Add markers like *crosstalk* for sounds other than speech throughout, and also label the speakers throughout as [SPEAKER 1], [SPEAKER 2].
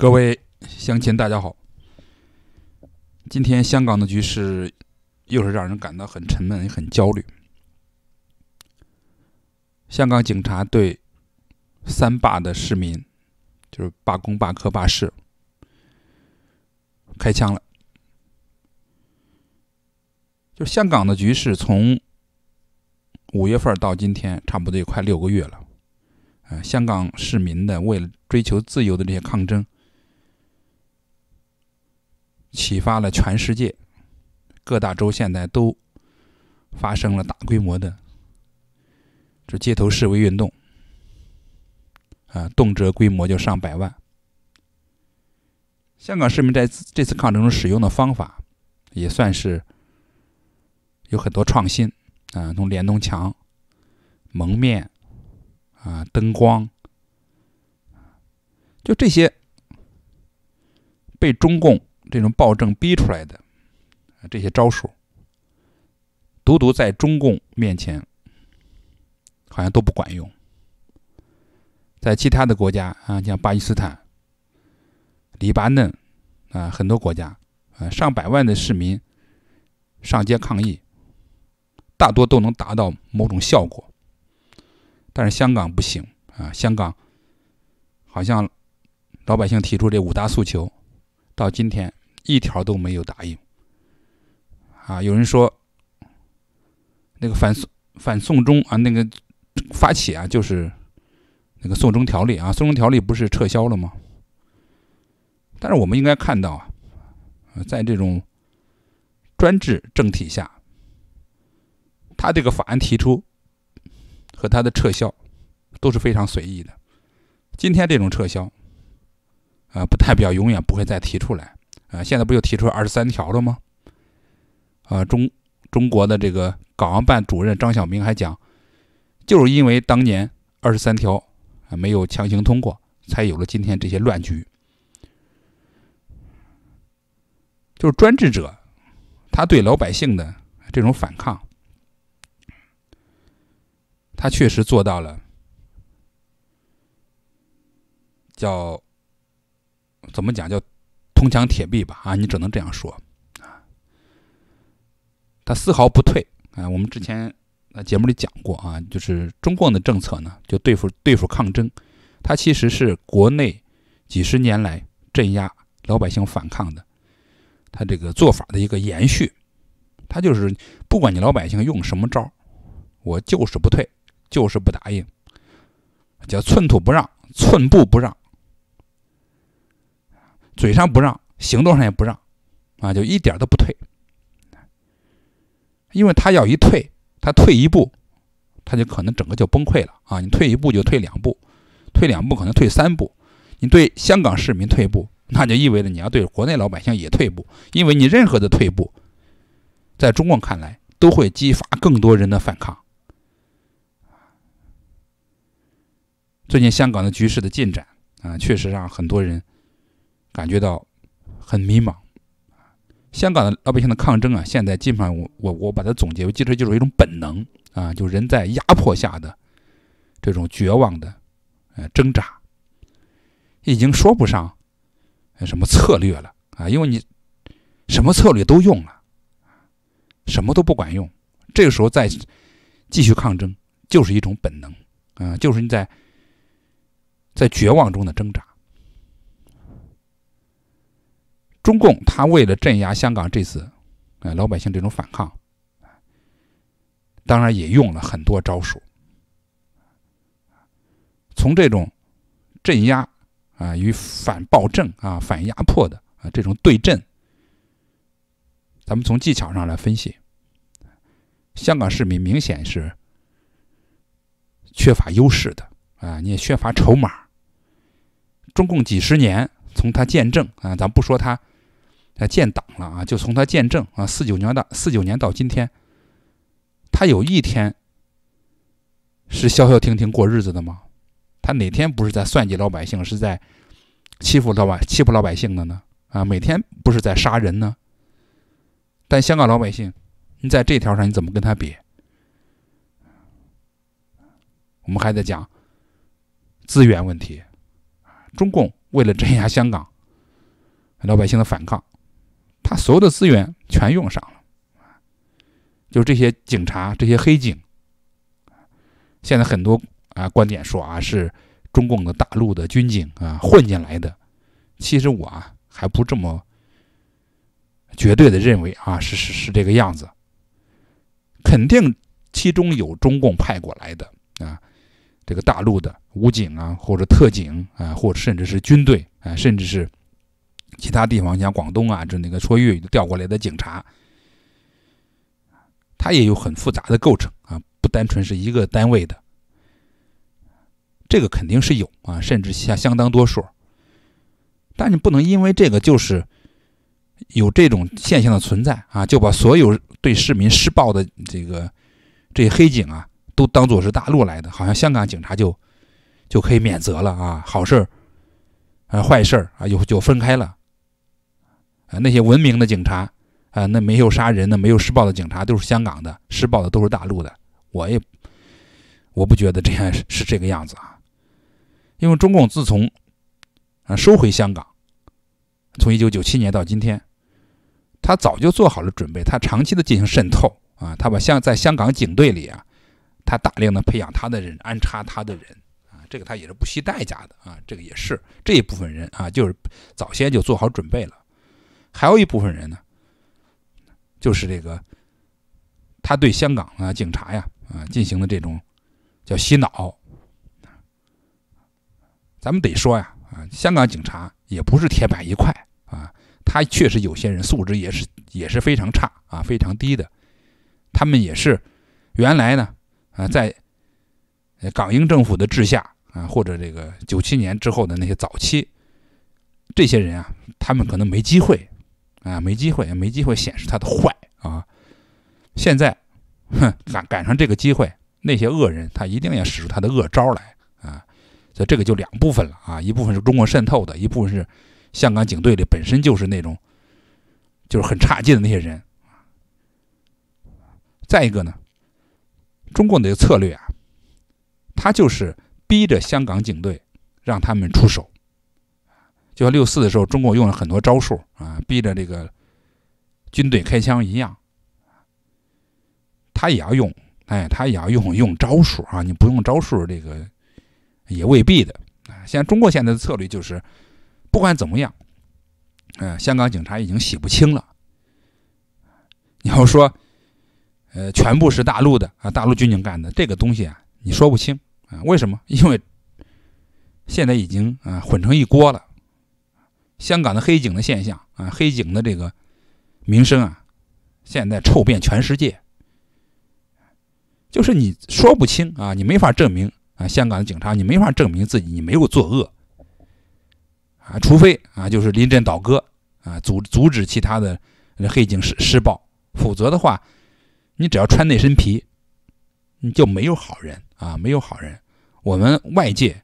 [SPEAKER 1] 各位乡亲，大家好。今天香港的局势又是让人感到很沉闷、很焦虑。香港警察对三罢的市民，就是罢工、罢课、罢市，开枪了。就香港的局势从五月份到今天，差不多也快六个月了。呃，香港市民的为了追求自由的这些抗争。启发了全世界各大洲，现在都发生了大规模的这街头示威运动啊，动辄规模就上百万。香港市民在这次抗争中使用的方法也算是有很多创新啊，从联动墙、蒙面啊、灯光，就这些被中共。这种暴政逼出来的这些招数，独独在中共面前好像都不管用。在其他的国家啊，像巴基斯坦、黎巴嫩啊，很多国家啊，上百万的市民上街抗议，大多都能达到某种效果。但是香港不行啊，香港好像老百姓提出这五大诉求。到今天，一条都没有答应。啊，有人说，那个反送反送中啊，那个发起啊，就是那个送中条例啊，送中条例不是撤销了吗？但是我们应该看到啊，在这种专制政体下，他这个法案提出和他的撤销都是非常随意的。今天这种撤销。呃，不代表永远不会再提出来。呃，现在不就提出二十三条了吗？啊，中中国的这个港澳办主任张晓明还讲，就是因为当年二十三条没有强行通过，才有了今天这些乱局。就是专制者，他对老百姓的这种反抗，他确实做到了，叫。怎么讲叫“铜墙铁壁”吧？啊，你只能这样说啊。他丝毫不退啊！我们之前啊节目里讲过啊，就是中共的政策呢，就对付对付抗争，它其实是国内几十年来镇压老百姓反抗的，他这个做法的一个延续。他就是不管你老百姓用什么招，我就是不退，就是不答应，叫寸土不让，寸步不让。嘴上不让，行动上也不让，啊，就一点都不退，因为他要一退，他退一步，他就可能整个就崩溃了啊！你退一步就退两步，退两步可能退三步，你对香港市民退步，那就意味着你要对国内老百姓也退步，因为你任何的退步，在中共看来都会激发更多人的反抗。最近香港的局势的进展啊，确实让很多人。感觉到很迷茫，香港的老百姓的抗争啊，现在基本上我我我把它总结为，其实就是一种本能啊，就人在压迫下的这种绝望的呃挣扎，已经说不上什么策略了啊，因为你什么策略都用了，什么都不管用，这个时候再继续抗争就是一种本能啊，就是你在在绝望中的挣扎。中共他为了镇压香港这次，呃，老百姓这种反抗，当然也用了很多招数。从这种镇压啊与反暴政啊、反压迫的啊这种对阵，咱们从技巧上来分析，香港市民明显是缺乏优势的啊，你也缺乏筹码。中共几十年从他见证啊，咱不说他。哎，建党了啊！就从他建政啊，四九年到四九年到今天，他有一天是消消停停过日子的吗？他哪天不是在算计老百姓，是在欺负老百欺负老百姓的呢？啊，每天不是在杀人呢？但香港老百姓，你在这条上你怎么跟他比？我们还在讲资源问题，中共为了镇压香港老百姓的反抗。他所有的资源全用上了，就这些警察，这些黑警。现在很多啊观点说啊是中共的大陆的军警啊混进来的，其实我啊还不这么绝对的认为啊是是是这个样子。肯定其中有中共派过来的啊，这个大陆的武警啊或者特警啊或甚至是军队啊甚至是。其他地方像广东啊，这那个说粤语调过来的警察，他也有很复杂的构成啊，不单纯是一个单位的，这个肯定是有啊，甚至相相当多数。但你不能因为这个就是有这种现象的存在啊，就把所有对市民施暴的这个这些黑警啊，都当做是大陆来的，好像香港警察就就可以免责了啊，好事儿，呃坏事儿啊，就就分开了。啊，那些文明的警察，啊，那没有杀人、那没有施暴的警察都是香港的，施暴的都是大陆的。我也，我不觉得这样是是这个样子啊，因为中共自从啊收回香港，从一九九七年到今天，他早就做好了准备，他长期的进行渗透啊，他把香在香港警队里啊，他大量的培养他的人，安插他的人啊，这个他也是不惜代价的啊，这个也是这一部分人啊，就是早先就做好准备了。还有一部分人呢，就是这个，他对香港啊警察呀啊进行的这种叫洗脑。咱们得说呀啊，香港警察也不是铁板一块啊，他确实有些人素质也是也是非常差啊，非常低的。他们也是原来呢啊在港英政府的治下啊，或者这个九七年之后的那些早期，这些人啊，他们可能没机会。啊，没机会，没机会显示他的坏啊！现在，哼，赶赶上这个机会，那些恶人他一定要使出他的恶招来啊！所以这个就两部分了啊，一部分是中国渗透的，一部分是香港警队里本身就是那种就是很差劲的那些人再一个呢，中共的策略啊，他就是逼着香港警队让他们出手。就六四的时候，中共用了很多招数啊，逼着这个军队开枪一样，他也要用，哎，他也要用用招数啊。你不用招数，这个也未必的啊。现在中国现在的策略就是，不管怎么样，嗯，香港警察已经洗不清了。你要说，呃，全部是大陆的啊，大陆军警干的这个东西啊，你说不清啊。为什么？因为现在已经啊混成一锅了。香港的黑警的现象啊，黑警的这个名声啊，现在臭遍全世界。就是你说不清啊，你没法证明啊，香港的警察你没法证明自己你没有作恶啊，除非啊就是临阵倒戈啊，阻阻止其他的黑警施施暴，否则的话，你只要穿那身皮，你就没有好人啊，没有好人。我们外界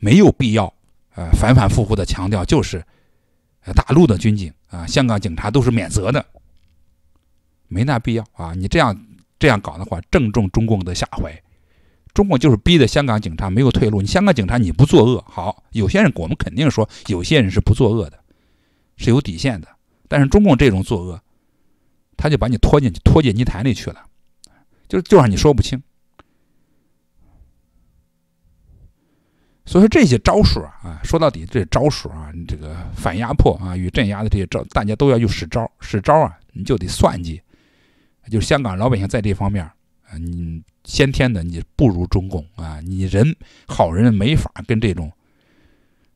[SPEAKER 1] 没有必要。呃，反反复复的强调就是，大陆的军警啊，香港警察都是免责的，没那必要啊！你这样这样搞的话，正中中共的下怀。中共就是逼的香港警察没有退路。你香港警察你不作恶，好，有些人我们肯定说，有些人是不作恶的，是有底线的。但是中共这种作恶，他就把你拖进拖进泥潭里去了，就就让你说不清。所以说这些招数啊啊，说到底，这招数啊，你这个反压迫啊与镇压的这些招，大家都要用使招使招啊，你就得算计。就香港老百姓在这方面啊，你先天的你不如中共啊，你人好人没法跟这种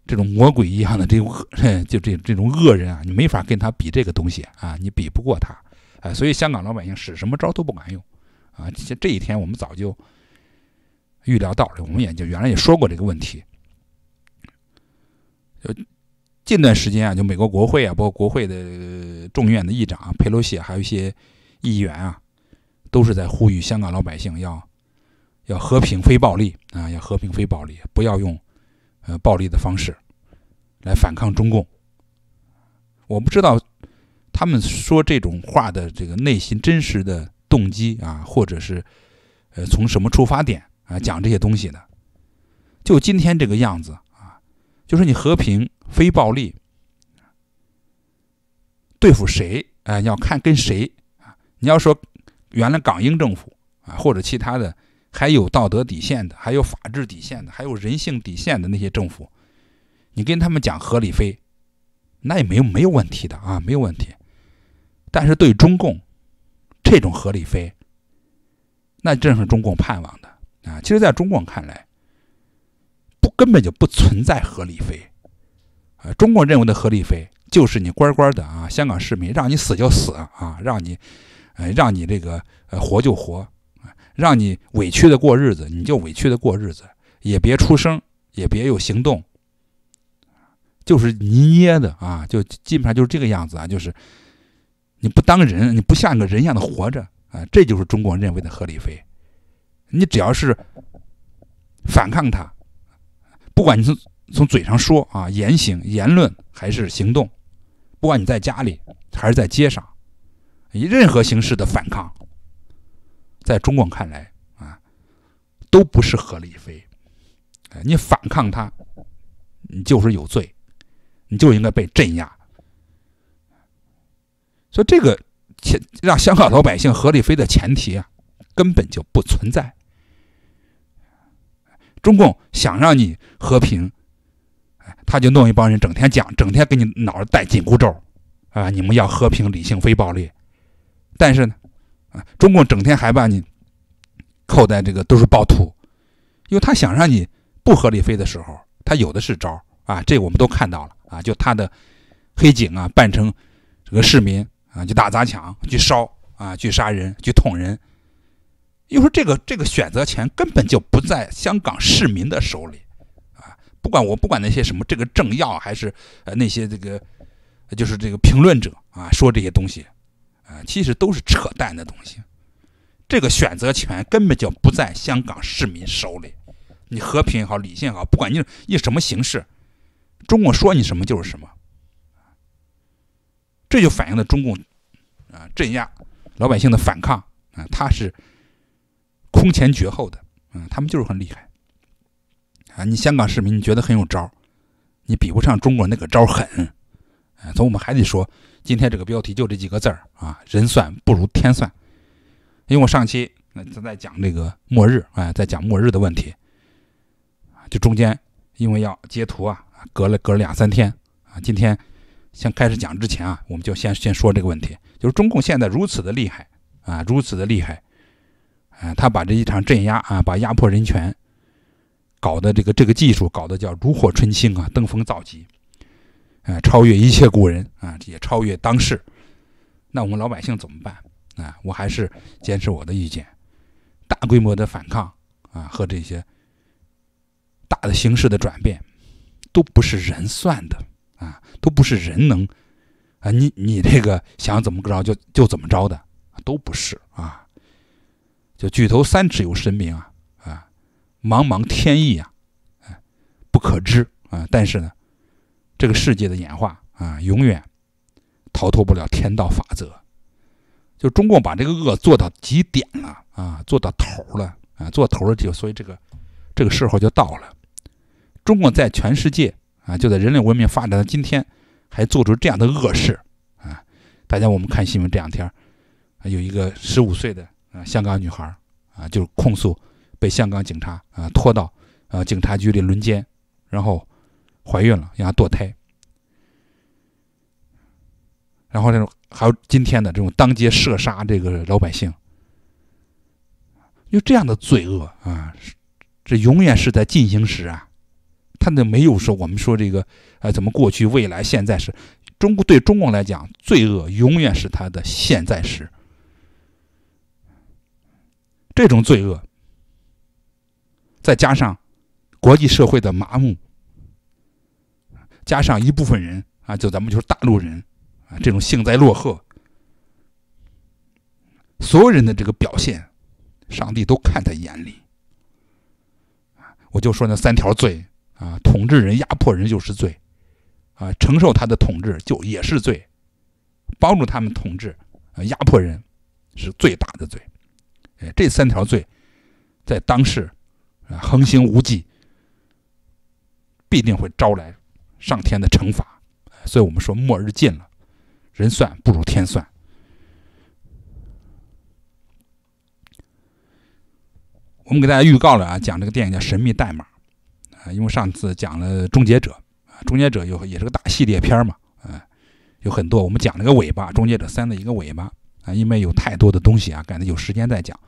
[SPEAKER 1] 这种魔鬼一样的这种恶，*laughs* 就这这种恶人啊，你没法跟他比这个东西啊，你比不过他。啊，所以香港老百姓使什么招都不管用啊，这一天我们早就。预料到了，我们也就原来也说过这个问题。呃，近段时间啊，就美国国会啊，包括国会的众议院的议长佩洛西，还有一些议员啊，都是在呼吁香港老百姓要要和平、非暴力啊，要和平、非暴力，不要用呃暴力的方式来反抗中共。我不知道他们说这种话的这个内心真实的动机啊，或者是呃从什么出发点。啊，讲这些东西的，就今天这个样子啊，就是你和平、非暴力对付谁啊？要看跟谁啊？你要说原来港英政府啊，或者其他的，还有道德底线的，还有法治底线的，还有人性底线的那些政府，你跟他们讲合理非，那也没有没有问题的啊，没有问题。但是对中共，这种合理非，那正是中共盼望。的。啊，其实，在中共看来，不根本就不存在合理费。啊，中共认为的合理费就是你乖乖的啊，香港市民让你死就死啊，让你呃让你这个呃活就活，让你委屈的过日子你就委屈的过日子，也别出声，也别有行动，就是捏捏的啊，就基本上就是这个样子啊，就是你不当人，你不像个人一样的活着啊，这就是中共认为的合理费。你只要是反抗他，不管你从从嘴上说啊，言行、言论还是行动，不管你在家里还是在街上，以任何形式的反抗，在中共看来啊，都不是合理非。你反抗他，你就是有罪，你就应该被镇压。所以这个前让香港老百姓合理飞的前提啊，根本就不存在。中共想让你和平，哎，他就弄一帮人整天讲，整天给你脑袋戴紧箍咒，啊，你们要和平、理性、非暴力。但是呢，啊，中共整天还把你扣在这个都是暴徒，因为他想让你不合理飞的时候，他有的是招啊。这我们都看到了啊，就他的黑警啊，扮成这个市民啊，去打砸抢、去烧啊、去杀人、去捅人。又说这个这个选择权根本就不在香港市民的手里，啊，不管我不管那些什么这个政要还是呃那些这个就是这个评论者啊说这些东西啊，其实都是扯淡的东西。这个选择权根本就不在香港市民手里。你和平也好，理性也好，不管你以什么形式，中共说你什么就是什么。这就反映了中共啊镇压老百姓的反抗啊，他是。空前绝后的，嗯，他们就是很厉害，啊，你香港市民，你觉得很有招，你比不上中国那个招狠，哎，以我们还得说，今天这个标题就这几个字儿啊，人算不如天算，因为我上期那在讲这个末日，哎，在讲末日的问题，啊，就中间因为要截图啊，隔了隔了两三天啊，今天先开始讲之前啊，我们就先先说这个问题，就是中共现在如此的厉害啊，如此的厉害。啊，他把这一场镇压啊，把压迫人权，搞的这个这个技术，搞的叫如火纯青啊，登峰造极，啊，超越一切古人啊，也超越当世。那我们老百姓怎么办？啊，我还是坚持我的意见，大规模的反抗啊，和这些大的形势的转变，都不是人算的啊，都不是人能啊，你你这个想怎么着就就怎么着的，都不是啊。举头三尺有神明啊啊，茫茫天意啊，啊不可知啊。但是呢，这个世界的演化啊，永远逃脱不了天道法则。就中共把这个恶做到极点了啊，做到头了啊，做头了就所以这个这个时候就到了。中共在全世界啊，就在人类文明发展的今天，还做出这样的恶事啊。大家我们看新闻这两天，有一个十五岁的。啊，香港女孩啊，就是控诉被香港警察啊拖到呃警察局里轮奸，然后怀孕了，让后堕胎，然后这种还有今天的这种当街射杀这个老百姓，就这样的罪恶啊，这永远是在进行时啊，他那没有说我们说这个啊，怎么过去、未来、现在是？中国对中共来讲，罪恶永远是他的现在时。这种罪恶，再加上国际社会的麻木，加上一部分人啊，就咱们就是大陆人啊，这种幸灾乐祸，所有人的这个表现，上帝都看在眼里。我就说那三条罪啊，统治人、压迫人就是罪啊，承受他的统治就也是罪，帮助他们统治、啊，压迫人是最大的罪。这三条罪，在当世，啊，横行无忌，必定会招来上天的惩罚。所以我们说末日近了，人算不如天算。我们给大家预告了啊，讲这个电影叫《神秘代码》啊，因为上次讲了《终结者》，《啊，《终结者》有也是个大系列片嘛，啊，有很多。我们讲了个尾巴，《终结者三》的一个尾巴。啊，因为有太多的东西啊，改能有时间再讲。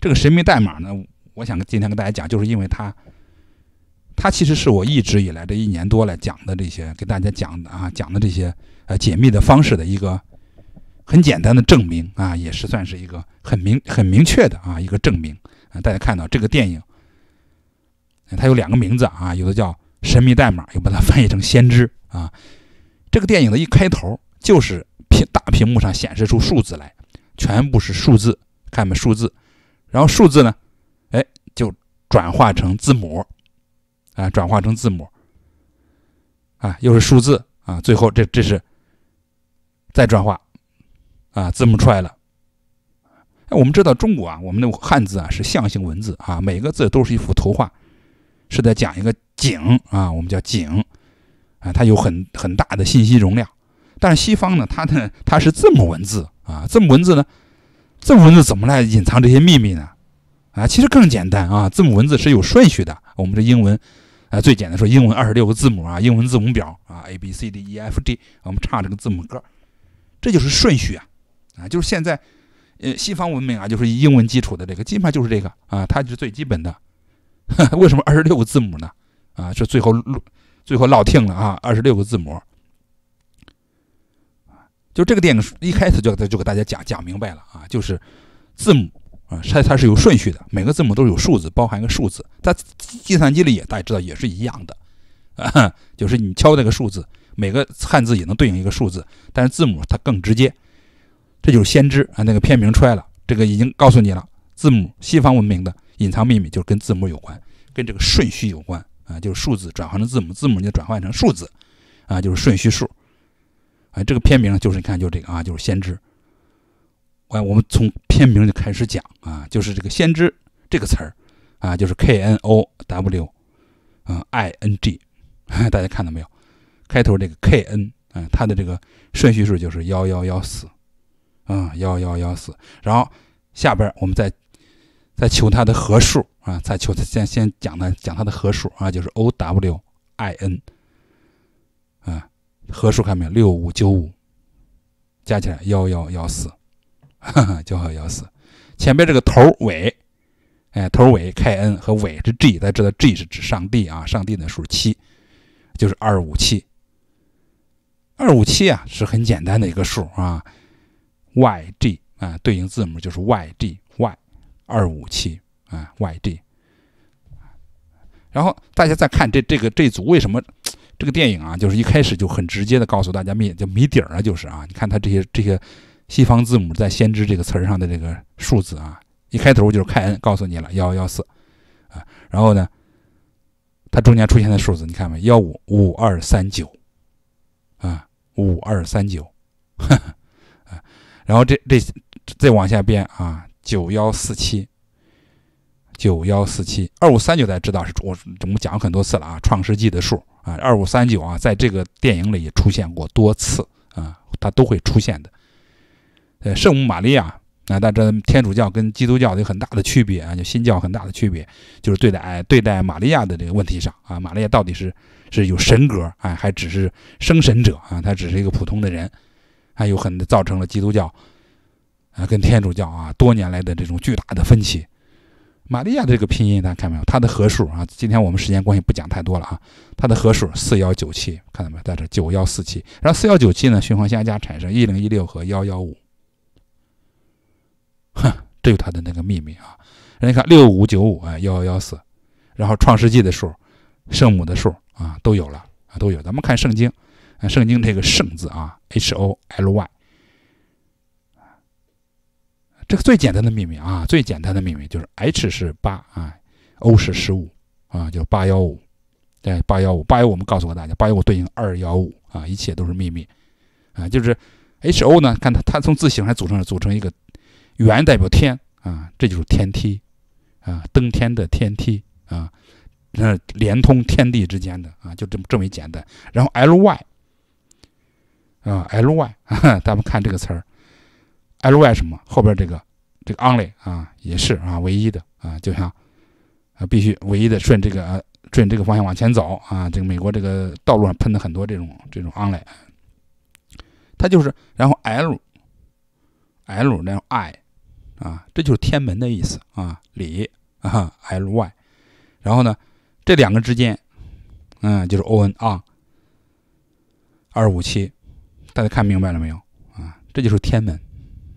[SPEAKER 1] 这个神秘代码呢，我想今天跟大家讲，就是因为它，它其实是我一直以来这一年多来讲的这些，给大家讲的啊，讲的这些呃解密的方式的一个很简单的证明啊，也是算是一个很明很明确的啊一个证明啊。大家看到这个电影，它有两个名字啊，有的叫《神秘代码》，又把它翻译成《先知》啊。这个电影的一开头就是。大屏幕上显示出数字来，全部是数字，看吧数字，然后数字呢，哎，就转化成字母，啊，转化成字母，啊，又是数字啊，最后这这是再转化，啊，字母出来了。哎，我们知道中国啊，我们的汉字啊是象形文字啊，每个字都是一幅图画，是在讲一个景啊，我们叫景，啊，它有很很大的信息容量。但是西方呢，它的它是字母文字啊，字母文字呢，字母文字怎么来隐藏这些秘密呢？啊，其实更简单啊，字母文字是有顺序的。我们的英文啊，最简单说，英文二十六个字母啊，英文字母表啊，A B C D E F G，我们唱这个字母歌，这就是顺序啊啊，就是现在呃西方文明啊，就是英文基础的这个基本上就是这个啊，它就是最基本的。*laughs* 为什么二十六个字母呢？啊，这最后落最后落听了啊，二十六个字母。就这个电影一开始就就就给大家讲讲明白了啊，就是字母啊，它它是有顺序的，每个字母都有数字，包含一个数字。在计算机里也，大家知道也是一样的，*laughs* 就是你敲那个数字，每个汉字也能对应一个数字，但是字母它更直接。这就是先知啊，那个片名出来了，这个已经告诉你了，字母西方文明的隐藏秘密就是跟字母有关，跟这个顺序有关啊，就是数字转换成字母，字母就转换成数字啊，就是顺序数。哎，这个片名就是你看，就这个啊，就是先知。哎，我们从片名就开始讲啊，就是这个“先知”这个词儿啊，就是 K N O W 啊，I N G，*laughs* 大家看到没有？开头这个 K N，嗯，它的这个顺序数就是幺幺幺四，嗯，幺幺幺四。然后下边我们再再求它的合数啊，再求先先讲它讲它的合数啊，就是 O W I N。和数看没有六五九五，加起来幺幺幺四，*laughs* 九好幺四。前面这个头尾，哎，头尾 k n 和尾是 g，大家知道 g 是指上帝啊，上帝的数七，就是二五七。二五七啊，是很简单的一个数啊。y g 啊，对应字母就是 y g y 二五七啊 y g。然后大家再看这这个这组为什么？这个电影啊，就是一开始就很直接的告诉大家谜，就谜底儿了，就是啊，你看它这些这些西方字母在“先知”这个词儿上的这个数字啊，一开头就是开恩告诉你了幺幺四啊，然后呢，它中间出现的数字，你看没幺五五二三九啊，五二三九，*laughs* 然后这这再往下编啊，九幺四七。九幺四七二五三九家知道是我，我们讲了很多次了啊，创世纪的数啊，二五三九啊，在这个电影里也出现过多次啊，它都会出现的。呃，圣母玛利亚啊，但这天主教跟基督教有很大的区别啊，就新教很大的区别，就是对待对待玛利亚的这个问题上啊，玛利亚到底是是有神格哎，还只是生神者啊，他只是一个普通的人还有很造成了基督教啊跟天主教啊多年来的这种巨大的分歧。玛利亚的这个拼音大家看到没有？它的和数啊，今天我们时间关系不讲太多了啊。它的和数四幺九七，看到没有？在这九幺四七，然后四幺九七呢循环相加产生一零一六和幺幺五，哼，这有它的那个秘密啊。人家看六五九五啊幺幺四，然后创世纪的数、圣母的数啊都有了啊都有。咱们看圣经，圣经这个圣字啊，H O L Y。这个最简单的秘密啊，最简单的秘密就是 H 是八啊，O 是十五啊，就八幺五，对，八幺五，八幺五我们告诉过大家，八幺五对应二幺五啊，一切都是秘密啊，就是 H O 呢，看它它从字形上组成，组成一个圆，代表天啊，这就是天梯啊，登天的天梯啊，那连通天地之间的啊，就这么这么简单。然后 L Y 啊，L Y 咱们看这个词儿。l y 什么后边这个这个 only 啊也是啊唯一的啊，就像啊必须唯一的顺这个顺这个方向往前走啊。这个美国这个道路上喷的很多这种这种 only，它就是然后 l l 然后 i 啊，这就是天门的意思啊，里啊 l y，然后呢这两个之间嗯就是 o n r 二五七，大家看明白了没有啊？这就是天门。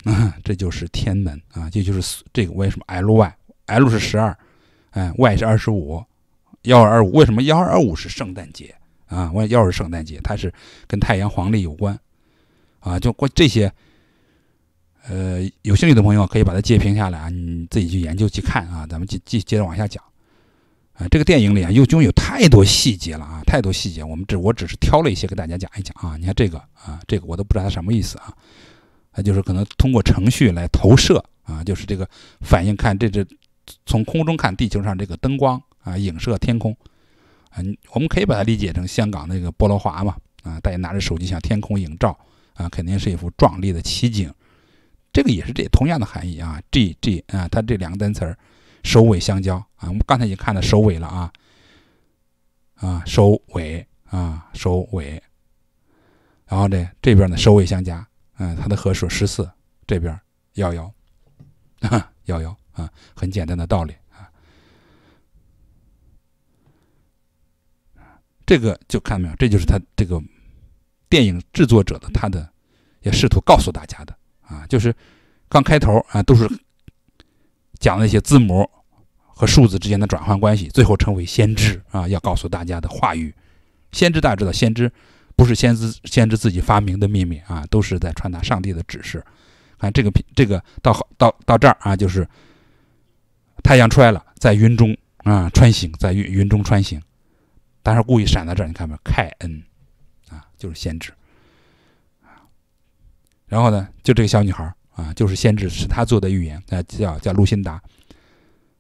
[SPEAKER 1] *laughs* 这就是天门啊，这就是这个为什么 L Y L 是十二，哎，Y 是二十五，幺二二五为什么幺二二五是圣诞节啊？我幺是圣诞节，它是跟太阳黄历有关啊。就过这些，呃，有兴趣的朋友可以把它截屏下来啊，你自己去研究去看啊。咱们继接接着往下讲啊，这个电影里啊，又拥有太多细节了啊，太多细节，我们只我只是挑了一些给大家讲一讲啊。你看这个啊，这个我都不知道它什么意思啊。那就是可能通过程序来投射啊，就是这个反应看这这从空中看地球上这个灯光啊，影射天空啊，我们可以把它理解成香港那个菠萝华嘛啊，大家拿着手机向天空影照啊，肯定是一幅壮丽的奇景。这个也是这同样的含义啊，G G 啊，它这两个单词儿首尾相交啊，我们刚才已经看到首尾了啊啊，首尾啊，首尾，然后呢这边呢首尾相加。嗯，它的和数十四，这边幺幺幺幺啊，很简单的道理啊。这个就看到没有，这就是他这个电影制作者的他的也试图告诉大家的啊，就是刚开头啊都是讲那些字母和数字之间的转换关系，最后成为先知啊，要告诉大家的话语。先知大家知道先知。不是先知先知自己发明的秘密啊，都是在传达上帝的指示。看这个这个到到到这儿啊，就是太阳出来了，在云中啊穿行，在云云中穿行，但是故意闪到这儿，你看没有？凯恩啊，就是先知啊。然后呢，就这个小女孩啊，就是先知，是他做的预言，叫叫路辛达，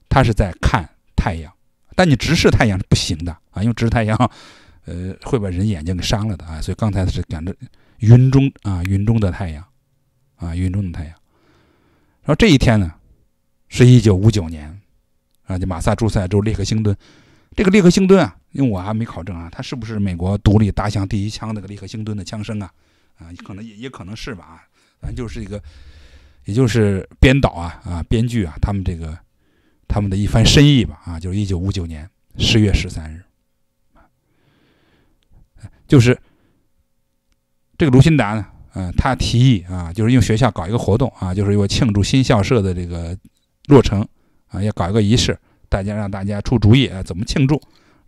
[SPEAKER 1] 她是在看太阳，但你直视太阳是不行的啊，因为直视太阳。呃，会把人眼睛给伤了的啊！所以刚才是讲的云中啊，云中的太阳啊，云中的太阳。然后这一天呢，是一九五九年啊，就马萨诸塞州列克星敦。这个列克星敦啊，因为我还没考证啊，它是不是美国独立打响第一枪那个列克星敦的枪声啊？啊，可能也也可能是吧。反正就是一个，也就是编导啊啊，编剧啊，他们这个他们的一番深意吧啊，就是一九五九年十月十三日。就是这个卢新达呢，嗯，他提议啊，就是用学校搞一个活动啊，就是为庆祝新校舍的这个落成啊，要搞一个仪式，大家让大家出主意啊，怎么庆祝？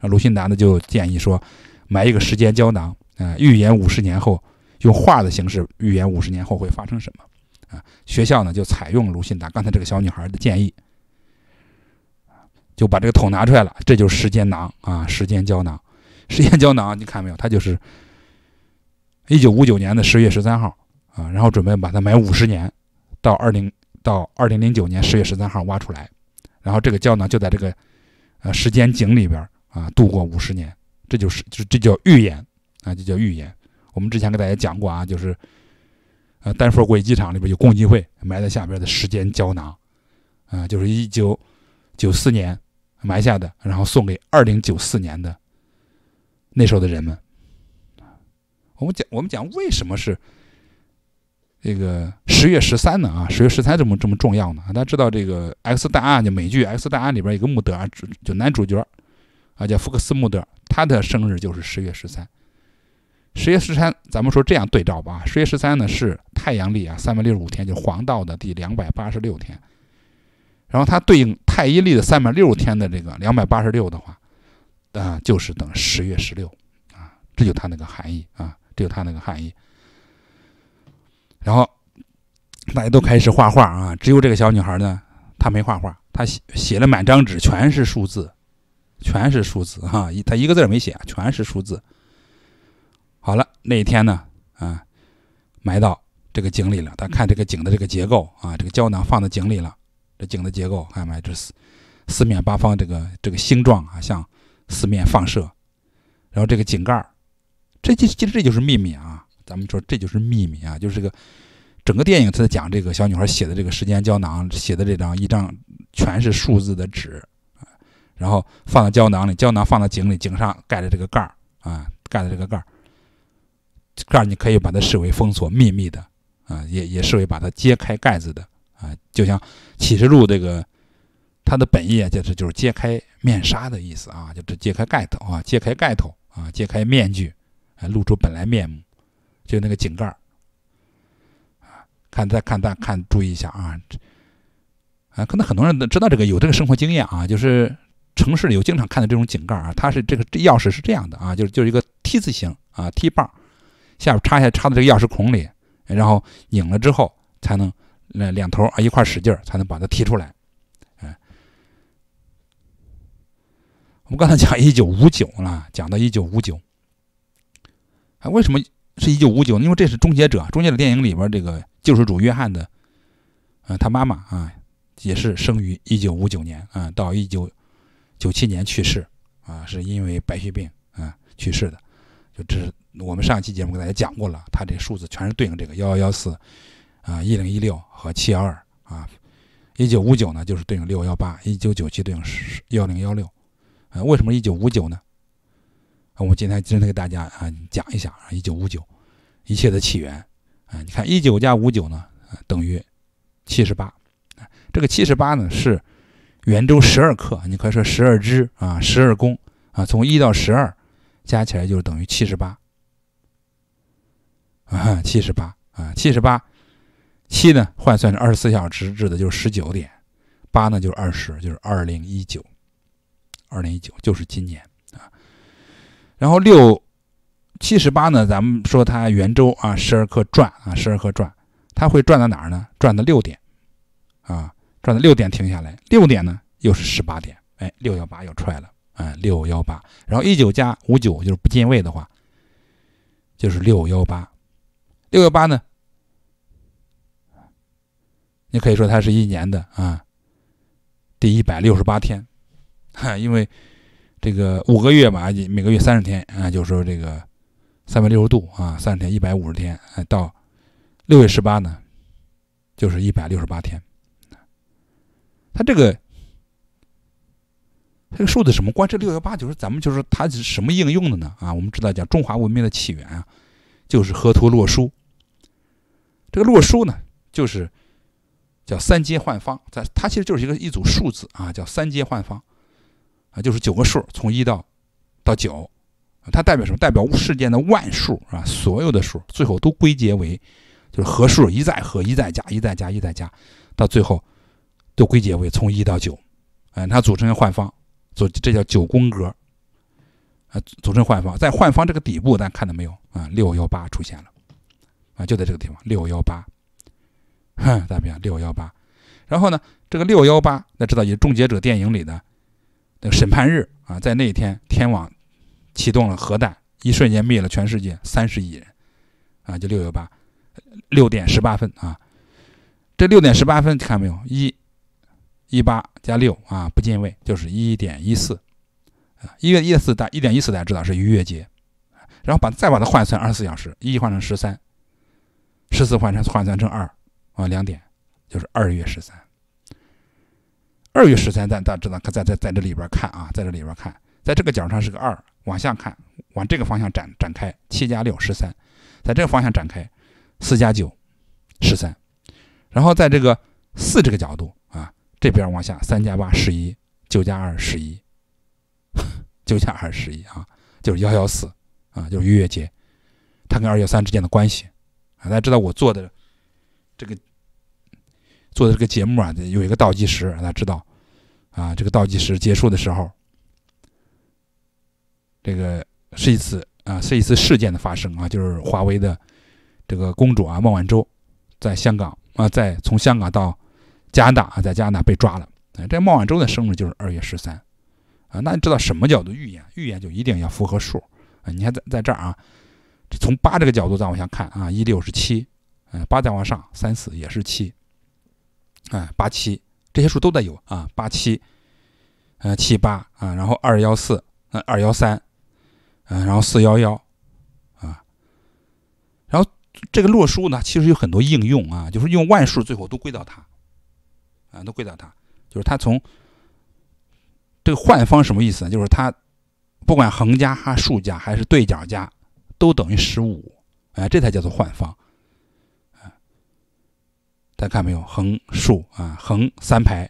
[SPEAKER 1] 卢新达呢就建议说，买一个时间胶囊啊，预言五十年后，用画的形式预言五十年后会发生什么啊？学校呢就采用了卢新达刚才这个小女孩的建议，就把这个桶拿出来了，这就是时间囊啊，时间胶囊。时间胶囊，你看没有？它就是一九五九年的十月十三号啊，然后准备把它埋五十年，到二零到二零零九年十月十三号挖出来，然后这个胶囊就在这个呃时间井里边啊度过五十年。这就是就这叫预言啊，这叫预言。我们之前给大家讲过啊，就是呃丹佛国际机场里边有共济会埋在下边的时间胶囊啊，就是一九九四年埋下的，然后送给二零九四年的。那时候的人们，我们讲我们讲为什么是这个十月十三呢？啊，十月十三这么这么重要呢？大家知道这个《X 档案》就美剧《X 档案》里边有个穆德，就男主角啊，叫福克斯·穆德，他的生日就是十月十三。十月十三，咱们说这样对照吧。十月十三呢是太阳历啊，三百六十五天，就黄道的第两百八十六天。然后它对应太阴历的三百六十天的这个两百八十六的话。啊，就是等十月十六，啊，这就它那个含义啊，这就它那个含义。然后大家都开始画画啊，只有这个小女孩呢，她没画画，她写写了满张纸全是数字，全是数字哈，她一个字没写，全是数字。好了，那一天呢，啊，埋到这个井里了。她看这个井的这个结构啊，这个胶囊放在井里了。这井的结构，看没这四四面八方这个这个星状啊，像。四面放射，然后这个井盖儿，这就其实这就是秘密啊！咱们说这就是秘密啊，就是这个整个电影它在讲这个小女孩写的这个时间胶囊，写的这张一张全是数字的纸，然后放到胶囊里，胶囊放到井里，井上盖着这个盖儿啊，盖着这个盖儿，盖儿你可以把它视为封锁秘密的啊，也也视为把它揭开盖子的啊，就像启示录这个。它的本意啊，就是就是揭开面纱的意思啊，就是揭开盖头啊，揭开盖头啊，揭开面具，啊，露出本来面目。就那个井盖儿啊，看再看再看，注意一下啊！啊，可能很多人都知道这个，有这个生活经验啊，就是城市里有经常看到这种井盖儿啊，它是这个钥匙是这样的啊，就是就是一个 T 字形啊，T 棒儿下边插下插到这个钥匙孔里，然后拧了之后才能两头啊一块使劲儿才能把它提出来。我们刚才讲一九五九了，讲到一九五九，哎，为什么是一九五九？因为这是《终结者》，《终结者》电影里边这个救世主约翰的，嗯，他妈妈啊，也是生于一九五九年，嗯，到一九九七年去世，啊，是因为白血病，嗯，去世的。就这是我们上期节目给大家讲过了，他这数字全是对应这个幺幺幺四，啊，一零一六和七幺二，啊，一九五九呢就是对应六幺八，一九九七对应幺零幺六。啊，为什么一九五九呢？啊，我们今天真的给大家啊讲一下啊，一九五九一切的起源啊。你看一九加五九呢，等于七十八。这个七十八呢是圆周十二刻，你可以说十二支啊，十二宫啊，从一到十二加起来就是等于七十八啊，七十八啊，七十八。七呢换算成二十四小时制的就是十九点，八呢就是二十，就是二零一九。二零一九就是今年啊，然后六七十八呢，咱们说它圆周啊，十二克转啊，十二克转，它会转到哪儿呢？转到六点啊，转到六点停下来。六点呢又是十八点，哎，六幺八又出来了，哎，六幺八。然后一九加五九就是不进位的话，就是六幺八。六幺八呢，你可以说它是一年的啊，第一百六十八天。*laughs* 因为这个五个月嘛，每个月三十天啊，就是说这个三百六十度啊，三十天一百五十天，哎，到六月十八呢，就是一百六十八天。他这个这个数字什么关这六幺八就是咱们就是它是什么应用的呢？啊，我们知道讲中华文明的起源啊，就是河图洛书。这个洛书呢，就是叫三阶幻方，在它其实就是一个一组数字啊，叫三阶幻方。就是九个数，从一到到九，它代表什么？代表事件的万数啊！所有的数最后都归结为，就是和数，一再和，一再加，一再加，一再加，到最后都归结为从一到九。哎，它组成换方，组这叫九宫格，啊，组成换方。在换方这个底部，咱看到没有啊？六幺八出现了，啊，就在这个地方，六幺八，哼，咋看六幺八？然后呢，这个六幺八，那知道，也终结者电影里的。等审判日啊，在那一天，天网启动了核弹，一瞬间灭了全世界三十亿人啊！就六月八，六点十八分啊！这六点十八分，看到没有？一，一八加六啊，不进位就是一点一四啊。一月一四大，一点一四大家知道是逾越节，然后把再把它换算二十四小时，一换成十三，十四换成换算成二啊，两点就是二月十三。二月十三，咱大家知道，可在在在这里边看啊，在这里边看，在这个角上是个二，往下看，往这个方向展展开，七加六十三，在这个方向展开，四加九十三，然后在这个四这个角度啊，这边往下三加八十一，九加二十一，*laughs* 九加二十一啊，就是幺幺四啊，就是逾月节，它跟二月三之间的关系啊，大家知道我做的这个做的这个节目啊，有一个倒计时，大家知道。啊，这个倒计时结束的时候，这个是一次啊，是一次事件的发生啊，就是华为的这个公主啊，孟晚舟，在香港啊，在从香港到加拿大啊，在加拿大被抓了。啊、这孟晚舟的生日就是二月十三啊。那你知道什么叫做预言？预言就一定要符合数啊。你看在在这儿啊，从八这个角度再往下看啊，一六是七，嗯，八再往上三四也是七，啊，八七。这些数都得有啊，八七，呃七八啊，然后二幺四，嗯二幺三，嗯然后四幺幺，啊，然后这个洛书呢，其实有很多应用啊，就是用万数最后都归到它，啊都归到它，就是它从这个换方什么意思呢？就是它不管横加、竖加还是对角加，都等于十五，哎这才叫做换方。大家看没有？横竖啊，横三排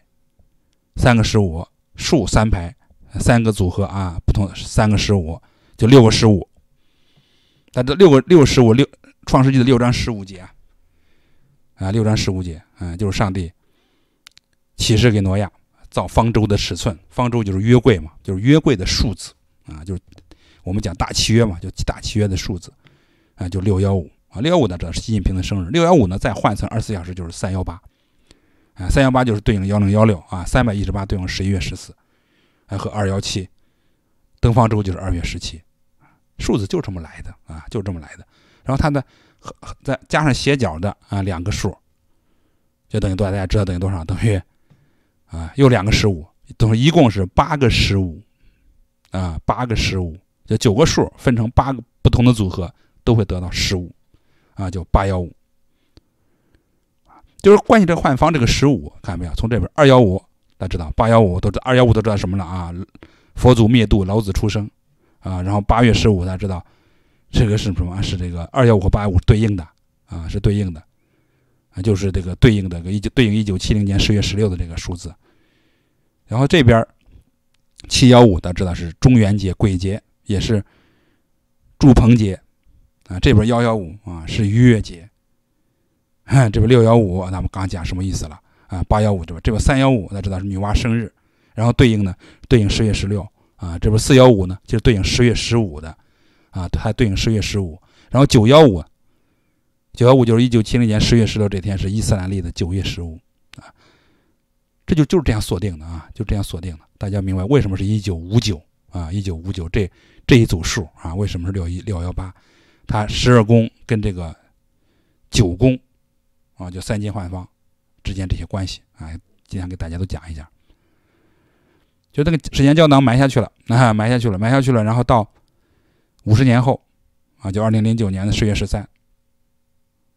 [SPEAKER 1] 三个十五，竖三排三个组合啊，不同三个十五就六个十五。但这六个六十五六创世纪的六章十五节啊，啊六章十五节啊，就是上帝启示给挪亚造方舟的尺寸，方舟就是约柜嘛，就是约柜的数字啊，就是我们讲大契约嘛，就大契约的数字啊，就六幺五。啊，六幺五呢，这是习近平的生日。六幺五呢，再换算二十四小时就是三幺八，啊，三幺八就是对应幺零幺六啊，三百一十八对应十一月十四，还和二幺七，登方舟就是二月十七，数字就这么来的啊，就这么来的。然后它的和再加上斜角的啊，两个数，就等于多少？大家知道等于多少？等于啊，又两个十五，等于一共是八个十五，啊，八个十五，就九个数分成八个不同的组合，都会得到十五。啊，就八幺五，就是关于这换方这个十五，看到没有？从这边二幺五，大家知道八幺五都知二幺五都知道什么了啊？佛祖灭度，老子出生，啊，然后八月十五，大家知道这个是什么？是这个二幺五和八幺五对应的啊，是对应的，啊，就是这个对应的个一九对应一九七零年十月十六的这个数字。然后这边七幺五，大家知道是中元节、鬼节，也是祝棚节。啊，这边幺幺五啊是月人节，这不六幺五，咱们刚讲什么意思了啊？八幺五这边这不三幺五，那知道是女娲生日，然后对应的对应十月十六啊，这边四幺五呢，就对应十月十五的啊，它对应十月十五，然后九幺五，九幺五就是一九七零年十月十六这天是伊斯兰历的九月十五啊，这就就是这样锁定的啊，就这样锁定的，大家明白为什么是一九五九啊？一九五九这这一组数啊，为什么是六一六幺八？他十二宫跟这个九宫啊，就三金换方之间这些关系啊，今天给大家都讲一下。就那个时间胶囊埋下去了，啊，埋下去了，埋下去了。然后到五十年后啊，就二零零九年的十月十三，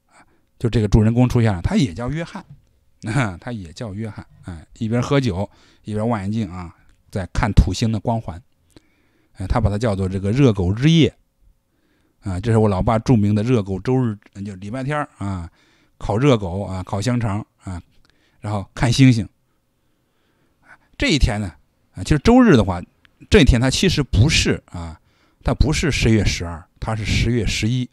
[SPEAKER 1] 啊，就这个主人公出现了，他也叫约翰，啊，他也叫约翰，哎，一边喝酒一边望眼镜啊，在看土星的光环，哎，他把它叫做这个热狗之夜。啊，这是我老爸著名的热狗，周日就礼拜天儿啊，烤热狗啊，烤香肠啊，然后看星星。这一天呢，啊，就是周日的话，这一天它其实不是啊，它不是十月十二，它是十月十一。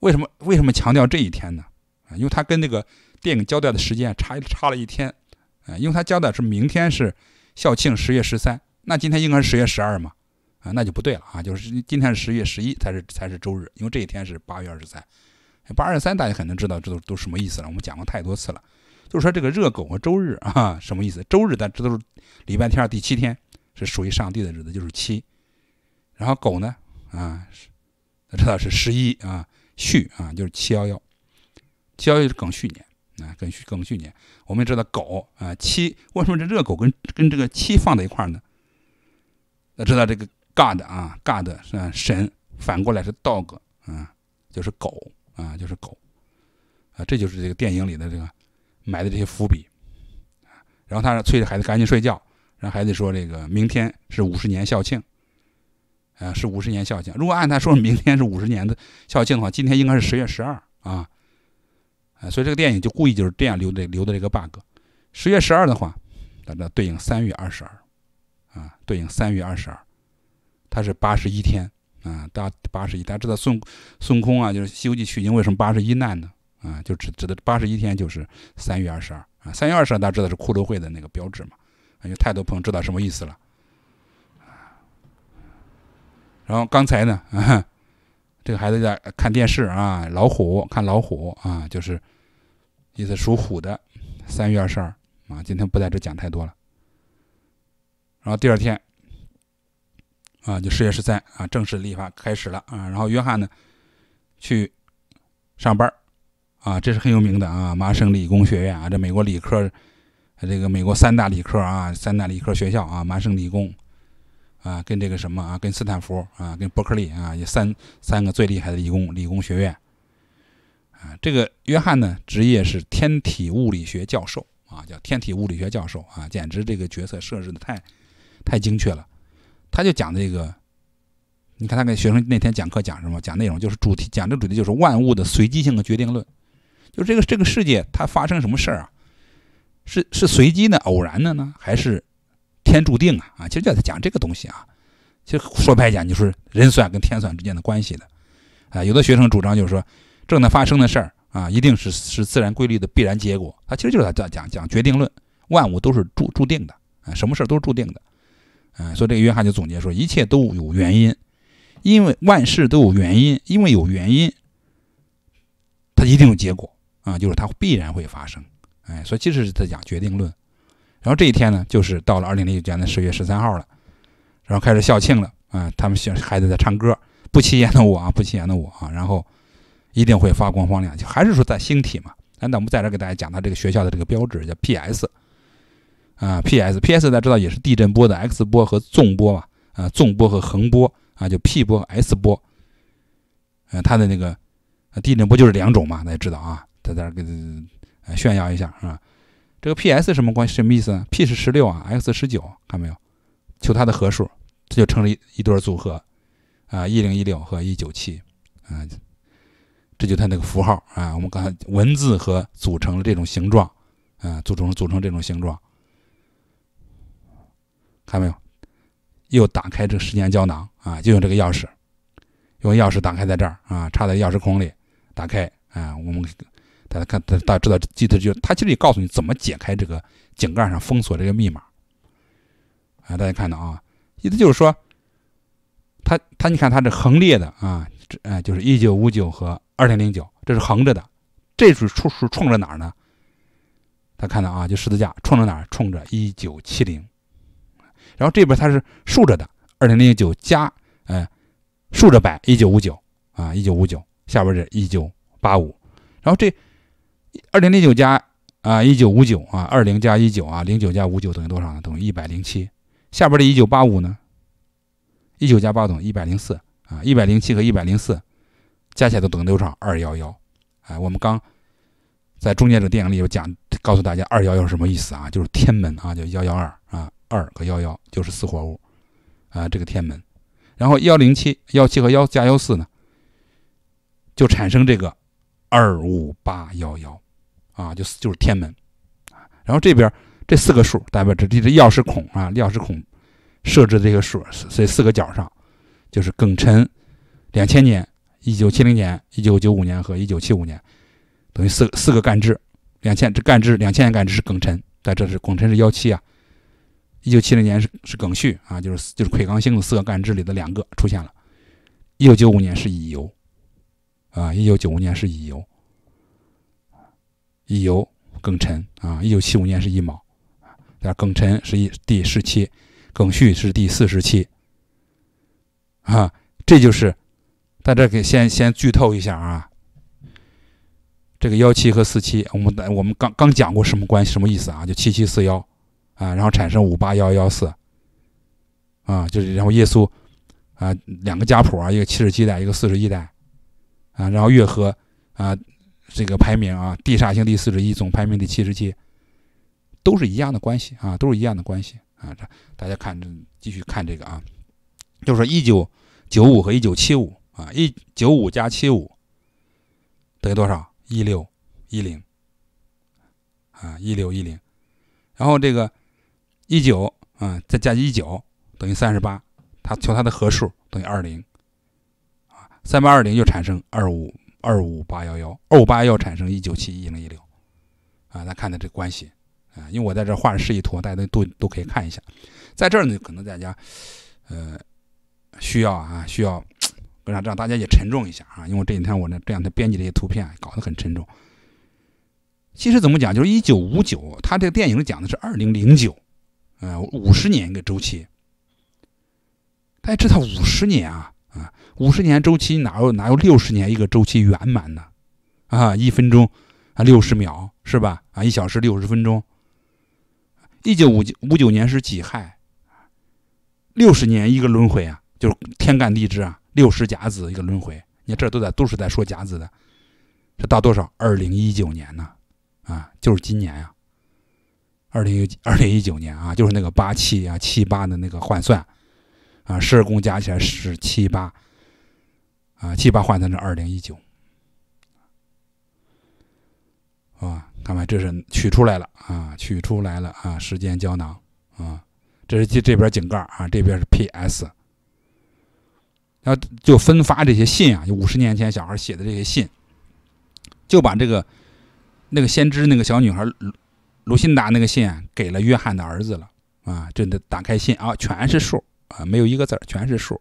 [SPEAKER 1] 为什么？为什么强调这一天呢？啊，因为他跟那个电影交代的时间差差了一天，啊，因为他交代是明天是校庆十月十三，那今天应该是十月十二嘛。啊，那就不对了啊！就是今天是十一月十一，才是才是周日，因为这一天是八月二十三。八二十三大家肯定知道，这都都什么意思了？我们讲过太多次了。就是说这个热狗和周日啊，什么意思？周日但这都是礼拜天儿第七天，是属于上帝的日子，就是七。然后狗呢，啊，是知道是十一啊，戌啊，就是七幺幺，幺易是庚戌年啊，庚戌庚戌年。我们知道狗啊，七，为什么这热狗跟跟这个七放在一块儿呢？要知道这个。God 啊，God 是神，反过来是 dog，啊，就是狗啊，就是狗啊，这就是这个电影里的这个埋的这些伏笔。然后他催着孩子赶紧睡觉，让孩子说这个明天是五十年校庆，啊，是五十年校庆。如果按他说明天是五十年的校庆的话，今天应该是十月十二啊，啊，所以这个电影就故意就是这样留的留的这个 bug。十月十二的话，那这对应三月二十二，啊，对应三月二十二。它是八十一天啊，大八十一大家知道孙孙悟空啊，就是《西游记》取经为什么八十一难呢？啊，就指指的八十一天就是三月二十二啊，三月二十二大家知道是骷髅会的那个标志嘛？因有太多朋友知道什么意思了。然后刚才呢，这个孩子在看电视啊，老虎看老虎啊，就是意思属虎的三月二十二啊，今天不在这讲太多了。然后第二天。啊，就十月十三啊，正式立法开始了啊。然后约翰呢，去上班儿啊，这是很有名的啊，麻省理工学院啊，这美国理科这个美国三大理科啊，三大理科学校啊，麻省理工啊，跟这个什么啊，跟斯坦福啊，跟伯克利啊，也三三个最厉害的理工理工学院啊。这个约翰呢，职业是天体物理学教授啊，叫天体物理学教授啊，简直这个角色设置的太太精确了。他就讲这个，你看他给学生那天讲课讲什么？讲内容就是主题，讲的主题就是万物的随机性和决定论，就这个这个世界它发生什么事儿啊，是是随机的、偶然的呢，还是天注定啊？啊，其就叫他讲这个东西啊，其实说白讲就是人算跟天算之间的关系的，啊，有的学生主张就是说，正在发生的事儿啊，一定是是自然规律的必然结果，他其实就是在讲讲决定论，万物都是注注定的，啊，什么事儿都是注定的。嗯，所以这个约翰就总结说，一切都有原因，因为万事都有原因，因为有原因，它一定有结果啊，就是它必然会发生。哎，所以其实是在讲决定论。然后这一天呢，就是到了二零零九年的十月十三号了，然后开始校庆了啊，他们学孩子在唱歌，不起眼的我啊，不起眼的我啊，然后一定会发光发亮，就还是说在星体嘛。那我们在这给大家讲他这个学校的这个标志叫 PS。啊，P S P S，大家知道也是地震波的 X 波和纵波嘛？啊，纵波和横波啊，就 P 波和 S 波。嗯，它的那个地震波就是两种嘛？大家知道啊，在这儿给炫耀一下啊。这个 P S 什么关系？什么意思？P 呢是十六啊，X 十九，看没有？求它的合数，这就成了一一对组合啊，一零一六和一九七啊，这就它那个符号啊。我们刚才文字和组成的这种形状啊，组成组成这种形状。看到没有？又打开这个时间胶囊啊！就用这个钥匙，用钥匙打开，在这儿啊，插在钥匙孔里，打开啊！我们大家看，大家知道，记得就他其实也告诉你怎么解开这个井盖上封锁这个密码啊！大家看到啊，意思就是说，他他你看，他这横列的啊，哎，就是一九五九和二零零九，这是横着的，这是冲数冲着哪儿呢？大家看到啊，就十字架冲着哪儿？冲着一九七零。然后这边它是竖着的，二零零九加，哎，竖着摆一九五九啊，一九五九下边是一九八五，然后这二零零九加啊一九五九啊二零加一九啊零九加五九等于多少呢？等于一百零七。下边的一九八五呢，一九加八等于一百零四啊，一百零七和一百零四加起来都等于多少？二幺幺哎，我们刚在中间的电影里有讲，告诉大家二幺幺是什么意思啊？就是天门啊，就幺幺二啊。二和幺幺就是四火物，啊，这个天门，然后幺零七、幺七和幺加幺四呢，就产生这个二五八幺幺，啊，就就是天门，啊，然后这边这四个数代表这这钥匙孔啊，钥匙孔设置这个数，所以四个角上就是庚辰，两千年、一九七零年、一九九五年和一九七五年，等于四四个干支，两千这干支，两千年干支是庚辰，但这是庚辰是幺七啊。一九七零年是是庚戌啊，就是就是魁罡星四个干支里的两个出现了。一九九五年是乙酉啊，一九九五年是乙酉，乙酉庚辰啊，一九七五年是乙卯，那庚辰是一第十七，庚戌是第四十七，啊，这就是大家给先先剧透一下啊，这个幺七和四七，我们我们刚刚讲过什么关系什么意思啊？就七七四幺。啊，然后产生五八幺幺四，啊，就是然后耶稣，啊，两个家谱啊，一个七十七代，一个四十一代，啊，然后月和啊，这个排名啊，地煞星第四十一，总排名第七十七，都是一样的关系啊，都是一样的关系啊。大家看，继续看这个啊，就是一九九五和一九七五啊，一九五加七五等于多少？一六一零啊，一六一零，然后这个。一九啊，再加一九等于三十八，它求它的和数等于二零，啊，三八二零又产生二五二五八幺幺，二八幺幺产生一九七一零一六，啊，大看的这关系啊，因为我在这画示意图，大家都都都可以看一下，在这儿呢，可能大家呃需要啊，需要，让让大家也沉重一下啊，因为这几天我呢这两天编辑这些图片，搞得很沉重。其实怎么讲，就是一九五九，它这个电影讲的是二零零九。呃，五十年一个周期，大家知道五十年啊啊，五十年周期哪有哪有六十年一个周期圆满呢？啊？一分钟啊，六十秒是吧？啊，一小时六十分钟。一九五五九年是己亥，六十年一个轮回啊，就是天干地支啊，六十甲子一个轮回。你看这都在都是在说甲子的，这到多少？二零一九年呢？啊，就是今年呀。二零一二零一九年啊，就是那个八七啊七八的那个换算啊，十二宫加起来是七八啊，七八换算成二零一九啊，看吧，这是取出来了啊，取出来了啊，时间胶囊啊，这是这这边井盖啊，这边是 PS，然后就分发这些信啊，就五十年前小孩写的这些信，就把这个那个先知那个小女孩。卢辛达那个信啊，给了约翰的儿子了啊！真的打开信啊，全是数啊，没有一个字儿，全是数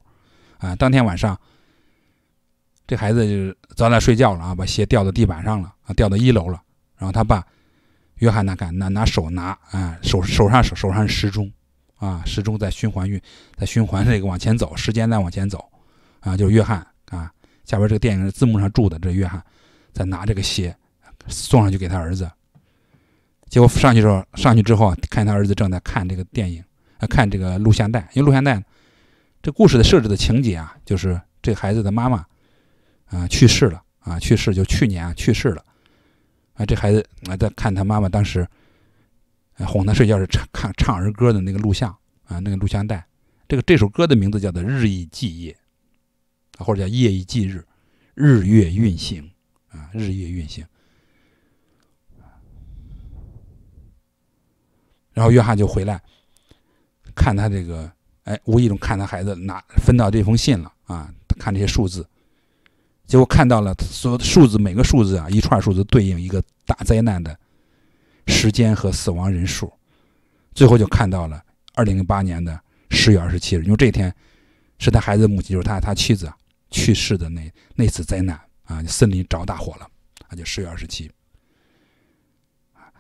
[SPEAKER 1] 啊。当天晚上，这孩子就早点睡觉了啊，把鞋掉到地板上了啊，掉到一楼了。然后他爸约翰那干拿拿手拿啊，手手上手手上是时钟啊，时钟在循环运，在循环这个往前走，时间在往前走啊。就是约翰啊，下边这个电影字幕上注的，这约翰在拿这个鞋送上去给他儿子。结果上去时候，上去之后啊，看他儿子正在看这个电影，啊，看这个录像带。因为录像带，这故事的设置的情节啊，就是这孩子的妈妈，啊，去世了，啊，去世就去年啊去世了，啊，这孩子啊在看他妈妈当时，哄他睡觉时唱唱唱儿歌的那个录像，啊，那个录像带，这个这首歌的名字叫做《日以继夜》，或者叫《夜以继日》，日月运行，啊，日月运行。然后约翰就回来，看他这个，哎，无意中看他孩子拿分到这封信了啊，看这些数字，结果看到了所有的数字，每个数字啊，一串数字对应一个大灾难的时间和死亡人数，最后就看到了二零零八年的十月二十七日，因为这天是他孩子母亲，就是他他妻子去世的那那次灾难啊，森林着大火了，啊，就十月二十七，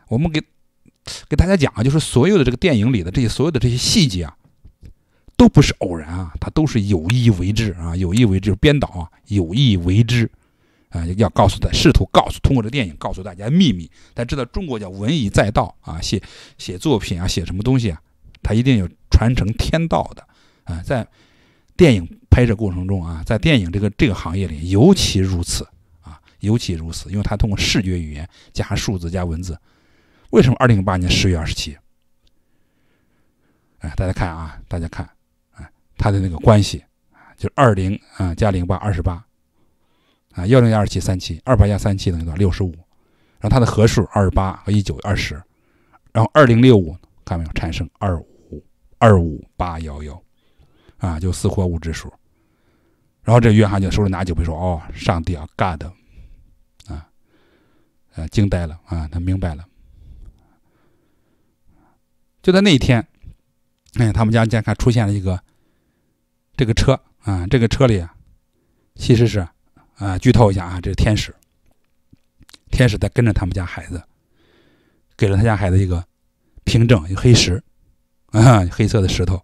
[SPEAKER 1] 我们给。给大家讲啊，就是所有的这个电影里的这些所有的这些细节啊，都不是偶然啊，它都是有意为之啊，有意为之，编导啊有意为之啊，要告诉他，试图告诉通过这电影告诉大家秘密。大家知道中国叫文以载道啊，写写作品啊，写什么东西啊，他一定有传承天道的啊。在电影拍摄过程中啊，在电影这个这个行业里尤其如此啊，尤其如此，因为他通过视觉语言加数字加文字。为什么二零零八年十月二十七？哎，大家看啊，大家看，哎，他的那个关系啊，就是二零啊加零八二十八啊，幺零幺二七三七二八加三七等于多少？六十五。然后它的和数二十八和一九二十，然后二零六五，看没有？产生二五二五八幺幺啊，就四或五指数。然后这约翰就手里拿，酒杯说哦，上帝啊，God 啊，呃，惊呆了啊，他明白了。就在那一天，哎，他们家家看出现了一个这个车啊，这个车里其实是啊，剧透一下啊，这是天使，天使在跟着他们家孩子，给了他家孩子一个凭证，一个黑石，啊，黑色的石头，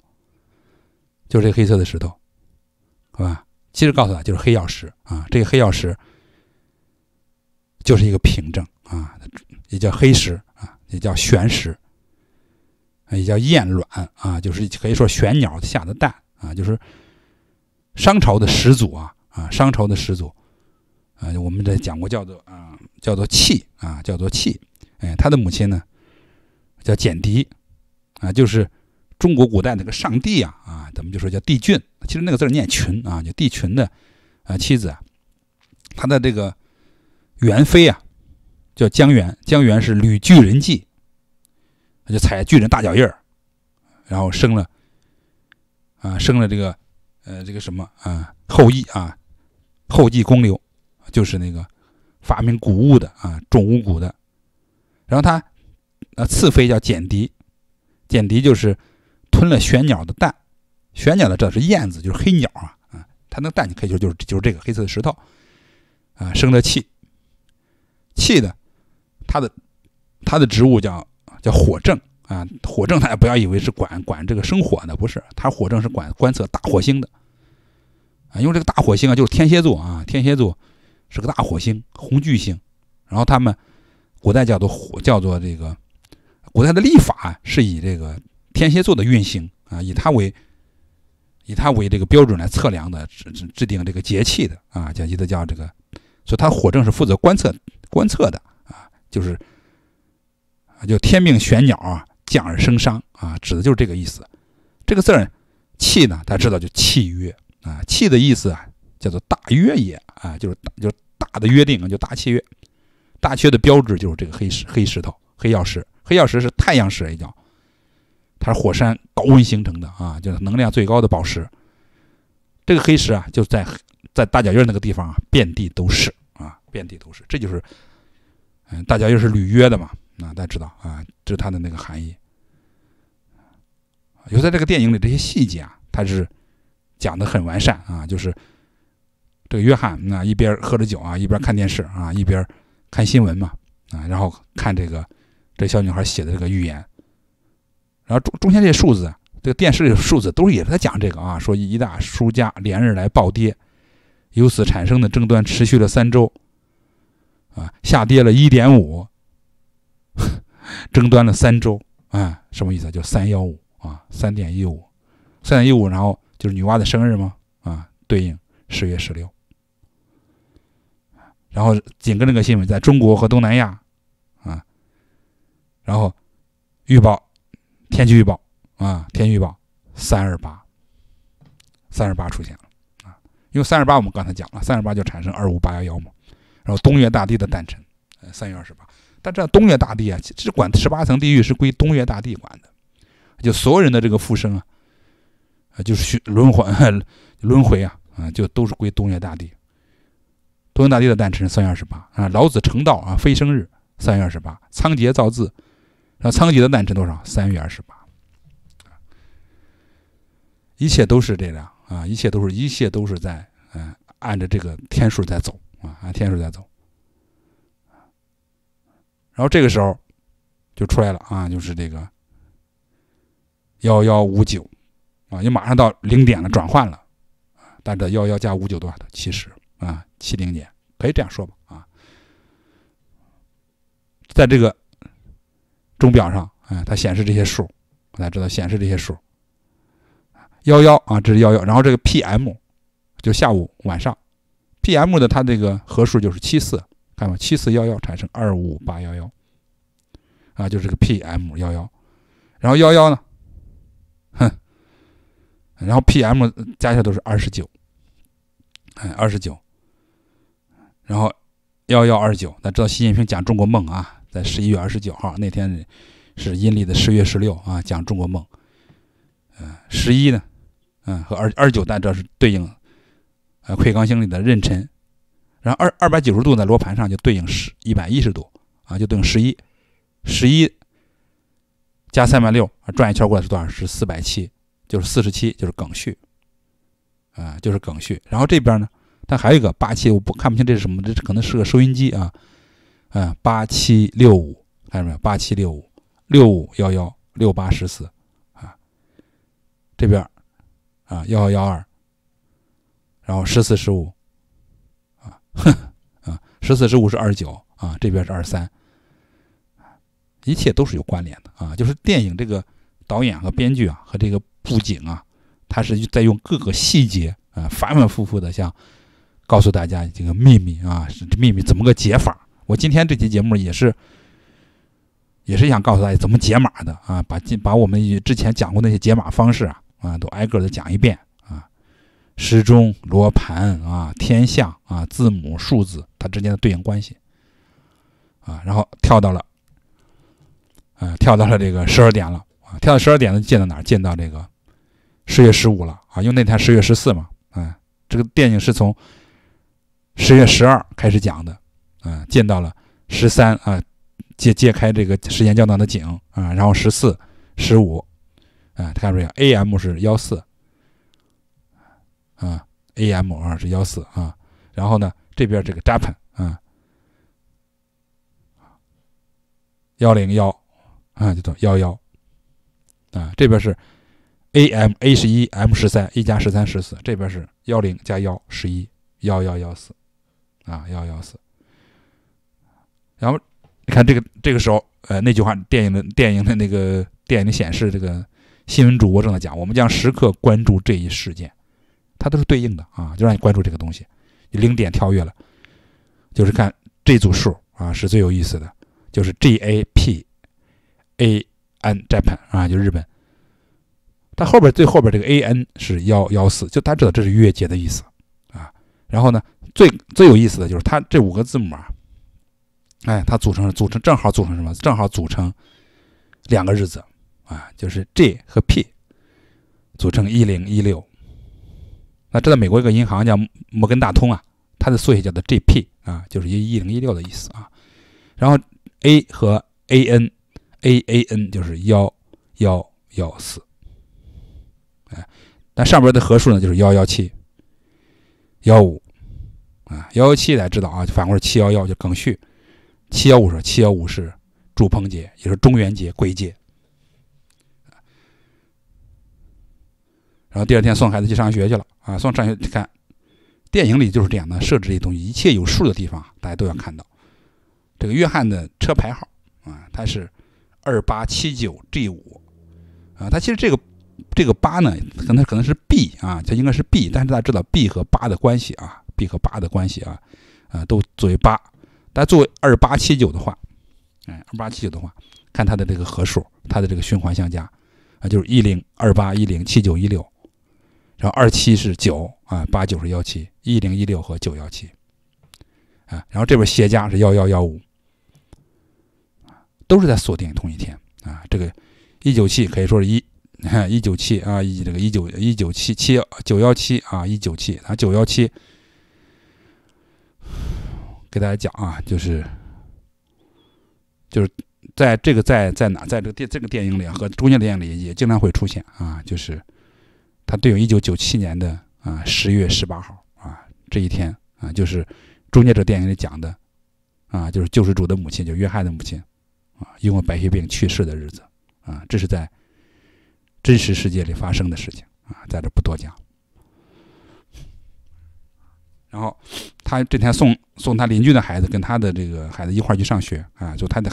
[SPEAKER 1] 就是黑色的石头，好吧？其实告诉他就是黑曜石啊，这个黑曜石就是一个凭证啊，也叫黑石啊，也叫玄石。也叫燕卵啊，就是可以说玄鸟下的蛋啊，就是商朝的始祖啊啊，商朝的始祖啊，我们在讲过叫做啊叫做契啊叫做契，哎，他的母亲呢叫简狄啊，就是中国古代那个上帝啊啊，咱们就说叫帝俊，其实那个字念群啊，叫帝群的啊妻子，啊，他的这个元妃啊叫姜源，姜源是吕巨人祭。他就踩巨人，大脚印儿，然后生了，啊，生了这个，呃，这个什么啊，后羿啊，后羿公牛，就是那个发明谷物的啊，种五谷的，然后他，呃，次妃叫简狄，简狄就是吞了玄鸟的蛋，玄鸟的这是燕子，就是黑鸟啊，啊，它那蛋你可以就是就是这个黑色的石头，啊，生了气，气的他的他的植物叫。叫火正啊，火正大家不要以为是管管这个生火的，不是，它火正是管观测大火星的啊，因为这个大火星啊就是天蝎座啊，天蝎座是个大火星，红巨星。然后他们古代叫做火，叫做这个古代的历法是以这个天蝎座的运行啊，以它为以它为这个标准来测量的制制定这个节气的啊，叫一的叫这个，所以他火正是负责观测观测的啊，就是。啊，就天命玄鸟啊，降而生商啊，指的就是这个意思。这个字儿，契呢，大家知道就契约啊，契的意思啊，叫做大约也啊，就是就是大的约定啊，就大契约。大契的标志就是这个黑石，黑石头，黑曜石，黑曜石是太阳石也叫，它是火山高温形成的啊，就是能量最高的宝石。这个黑石啊，就在在大脚印那个地方啊，遍地都是啊，遍地都是。这就是，嗯，大家又是履约的嘛。啊，大家知道啊，这是它的那个含义。尤在这个电影里，这些细节啊，它是讲的很完善啊。就是这个约翰啊，一边喝着酒啊，一边看电视啊，一边看新闻嘛啊，然后看这个这小女孩写的这个预言，然后中中间这些数字，这个电视的数字都是也是在讲这个啊，说一大输家连日来暴跌，由此产生的争端持续了三周啊，下跌了一点五。*laughs* 争端了三周，啊，什么意思？就三幺五啊，三点一五，三点一五，然后就是女娲的生日吗？啊，对应十月十六。然后紧跟那个新闻，在中国和东南亚，啊，然后预报天气预报啊，天气预报三二八，三二八出现了啊，因为三二八我们刚才讲了，三二八就产生二五八幺幺嘛，然后东岳大帝的诞辰，呃，三月二十八。知这东岳大帝啊，只管十八层地狱是归东岳大帝管的，就所有人的这个复生啊，啊就是轮轮 *laughs* 轮回啊，啊，就都是归东岳大帝。东岳大帝的诞辰三月二十八啊，老子成道啊，飞升日三月二十八，仓颉造字，那仓颉的诞辰多少？三月二十八。一切都是这样啊，一切都是一切都是在嗯，按着这个天数在走啊，按天数在走。然后这个时候就出来了啊，就是这个幺幺五九啊，也马上到零点了，转换了啊。但这幺幺加五九多少？的七十啊，七零年可以这样说吧啊。在这个钟表上啊，它显示这些数，大家知道显示这些数幺幺啊，这是幺幺。然后这个 P M 就下午晚上，P M 的它这个和数就是七四。看吧，七四幺幺产生二五八幺幺啊，就是这个 P M 幺幺，然后幺幺呢，哼，然后 P M 加起来都是二十九，哎，二十九，然后幺幺二九，那知道习近平讲中国梦啊，在十一月二十九号那天是阴历的十月十六啊，讲中国梦，呃，十一呢，嗯，和二二九，但这是对应呃魁罡星里的壬辰。然后二二百九十度在罗盘上就对应十一百一十度啊，就对应十一，十一加三百六啊，转一圈过来是多少？是四百七，就是四十七，就是梗序，啊，就是梗序。然后这边呢，它还有一个八七，我不看不清这是什么，这可能是个收音机啊，嗯，八七六五，看见没有？八七六五六五幺幺六八十四啊，这边啊幺幺幺二，然后十四十五。哼，*laughs* 啊，十四十五是二十九啊，这边是二十三，一切都是有关联的啊。就是电影这个导演和编剧啊，和这个布景啊，他是在用各个细节啊，反反复复的像告诉大家这个秘密啊，秘密怎么个解法。我今天这期节目也是，也是想告诉大家怎么解码的啊，把今把我们之前讲过那些解码方式啊，啊，都挨个的讲一遍。时钟、罗盘啊，天象啊，字母、数字，它之间的对应关系啊，然后跳到了，啊，跳到了这个十二点了啊，跳到十二点了，见到哪儿？见到这个十月十五了啊，因为那天十月十四嘛，嗯，这个电影是从十月十二开始讲的，嗯，见到了十三啊，揭揭开这个时间胶囊的井啊，然后十四、十五，啊，看没有 a m 是幺四。啊，A M 二是幺四啊，然后呢，这边这个 Japan 啊，幺零幺啊，就等幺幺啊，这边是 A M A 十一 M 十三 A 加十三十四，这边是幺零加幺十一幺幺幺四啊，幺幺四，然后你看这个这个时候，呃，那句话电影的电影的那个电影显示，这个新闻主播正在讲，我们将时刻关注这一事件。它都是对应的啊，就让你关注这个东西。零点跳跃了，就是看这组数啊是最有意思的，就是 G A P A N Japan 啊，就日本。它后边最后边这个 A N 是幺幺四，就家知道这是月结的意思啊。然后呢，最最有意思的就是它这五个字母啊，哎，它组成组成正好组成什么？正好组成两个日子啊，就是 G 和 P 组成一零一六。那知道美国一个银行叫摩根大通啊，它的缩写叫做 GP 啊，就是一一零一六的意思啊。然后 A 和 AN，AAN 就是幺幺幺四。哎，但上边的和数呢就是幺幺七幺五啊，幺幺七家知道啊，反过来七幺幺就庚戌，七幺五是七幺五是祝鹏节，也是中元节鬼节。然后第二天送孩子去上学去了。啊，从战你看，电影里就是这样的设置。这东西一切有数的地方，大家都要看到。这个约翰的车牌号啊，它是二八七九 G 五啊。它其实这个这个八呢，可能可能是 B 啊，它应该是 B。但是大家知道 B 和八的关系啊，B 和八的关系啊，啊，都作为八。但作为二八七九的话，哎，二八七九的话，看它的这个和数，它的这个循环相加啊，就是一零二八一零七九一六。然后二七是九啊，八九是幺七，一零一六和九幺七啊。然后这边斜加是幺幺幺五都是在锁定同一天啊。这个一九七可以说是一，你看一九七啊，一这个一九一九七七幺九幺七啊，一九七啊九幺七。给大家讲啊，就是就是在这个在在哪在这个电这个电影里和中间电影里也经常会出现啊，就是。他队友一九九七年的啊十月十八号啊这一天啊就是《终结者》电影里讲的啊就是救世主的母亲，就约翰的母亲啊因为白血病去世的日子啊这是在真实世界里发生的事情啊在这不多讲。然后他这天送送他邻居的孩子跟他的这个孩子一块儿去上学啊就他的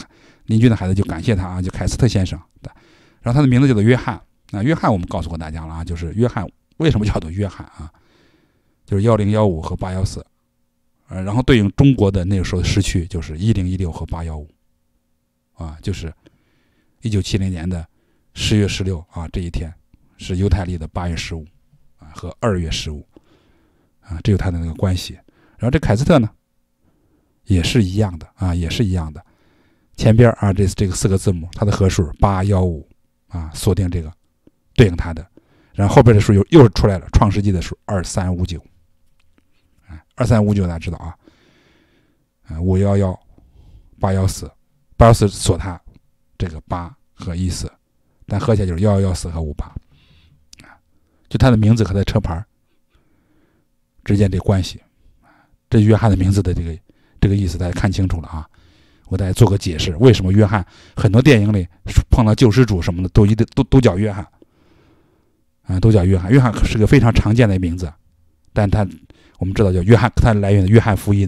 [SPEAKER 1] 邻居的孩子就感谢他啊就凯斯特先生的然后他的名字叫做约翰。那约翰，我们告诉过大家了啊，就是约翰为什么叫做约翰啊？就是幺零幺五和八幺四，呃，然后对应中国的那个时候的时区就是一零一六和八幺五，啊，就是一九七零年的十月十六啊，这一天是犹太历的八月十五啊和二月十五，啊，这有它的那个关系。然后这凯斯特呢也是一样的啊，也是一样的，前边啊这这个四个字母它的和数八幺五啊，锁定这个。对应它的，然后后边的数又又出来了，《创世纪》的数二三五九，啊，二三五九大家知道啊，五幺幺八幺四，八幺四索塔，这个八和一四，但合起来就是幺幺四和五八，就他的名字和他车牌儿之间这关系，这约翰的名字的这个这个意思，大家看清楚了啊！我再做个解释，为什么约翰很多电影里碰到救世主什么的都一定都都叫约翰？啊，都叫约翰，约翰可是个非常常见的名字，但他我们知道叫约翰，它来源的《约翰福音》，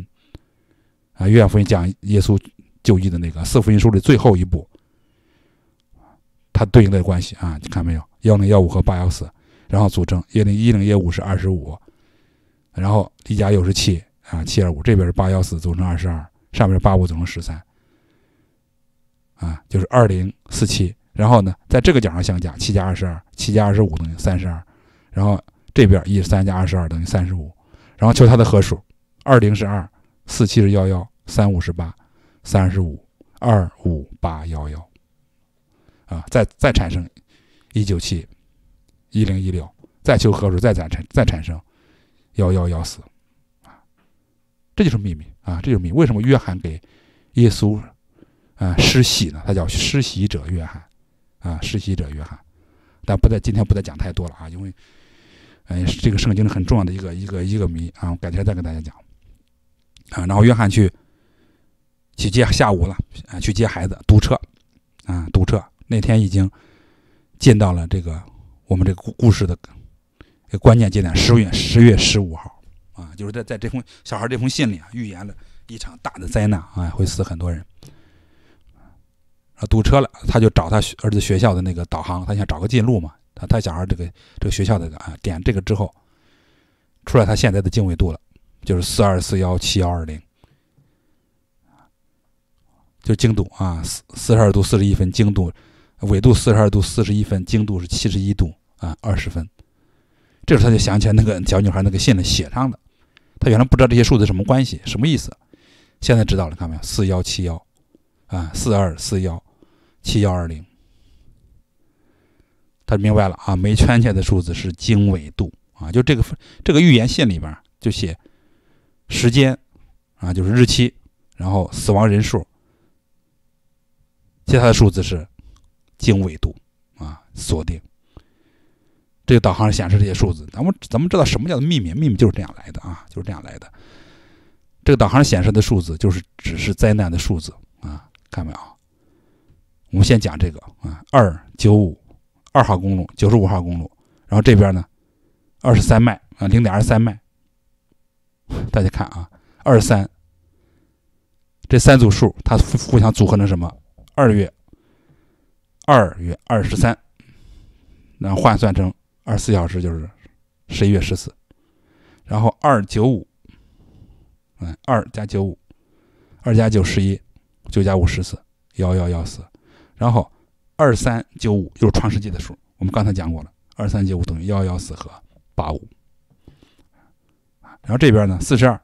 [SPEAKER 1] 啊，《约翰福音》讲耶稣就义的那个四福音书的最后一步，它对应的关系啊，你看没有幺零幺五和八幺四，然后组成一零一零一五是二十五，然后一加又是七啊，七二五这边是八幺四组成二十二，上面是八五组成十三，啊，就是二零四七。然后呢，在这个角上相加，七加二十二，七加二十五等于三十二，然后这边一三加二十二等于三十五，然后求它的和数，二零是二，四七是幺幺，三五是八，三十五二五八幺幺，啊，再再产生一九七一零一六，再求和数，再再产再产生幺幺幺四，啊，这就是秘密啊，这就是秘。密。为什么约翰给耶稣啊施洗呢？他叫施洗者约翰。啊，实习者约翰，但不在今天不再讲太多了啊，因为，嗯，这个圣经很重要的一个一个一个谜啊，改天再跟大家讲，啊，然后约翰去去接下午了啊，去接孩子，堵车，啊，堵车，那天已经进到了这个我们这个故故事的，关键节点，十月十月十五号啊，就是在在这封小孩这封信里啊，预言了一场大的灾难啊，会死很多人。啊，堵车了，他就找他儿子学校的那个导航，他想找个近路嘛。他他小孩这个这个学校的啊，点这个之后，出来他现在的经纬度了，就是四二四幺七幺二零，就精度啊，四四十二度四十一分，精度，纬度四十二度四十一分，精度是七十一度啊二十分。这时候他就想起来那个小女孩那个信里写上的，他原来不知道这些数字什么关系，什么意思，现在知道了，看到没有，四幺七幺，啊，四二四幺。七幺二零，他明白了啊，没圈起来的数字是经纬度啊，就这个这个预言信里边就写时间啊，就是日期，然后死亡人数，其他的数字是经纬度啊，锁定。这个导航显示这些数字，咱们咱们知道什么叫做秘密？秘密就是这样来的啊，就是这样来的。这个导航显示的数字就是只是灾难的数字啊，看到没有？我们先讲这个啊，二九五二号公路，九十五号公路，然后这边呢，二十三迈啊，零点二三迈。大家看啊，二三这三组数，它互相组合成什么？二月二月二十三，然后换算成二十四小时就是十一月十四。然后二九五，嗯，二加九五，二加九十一，九加五十四，幺幺幺四。然后，二三九五就是创世纪的数，我们刚才讲过了，二三九五等于幺幺四和八五。然后这边呢，四十二，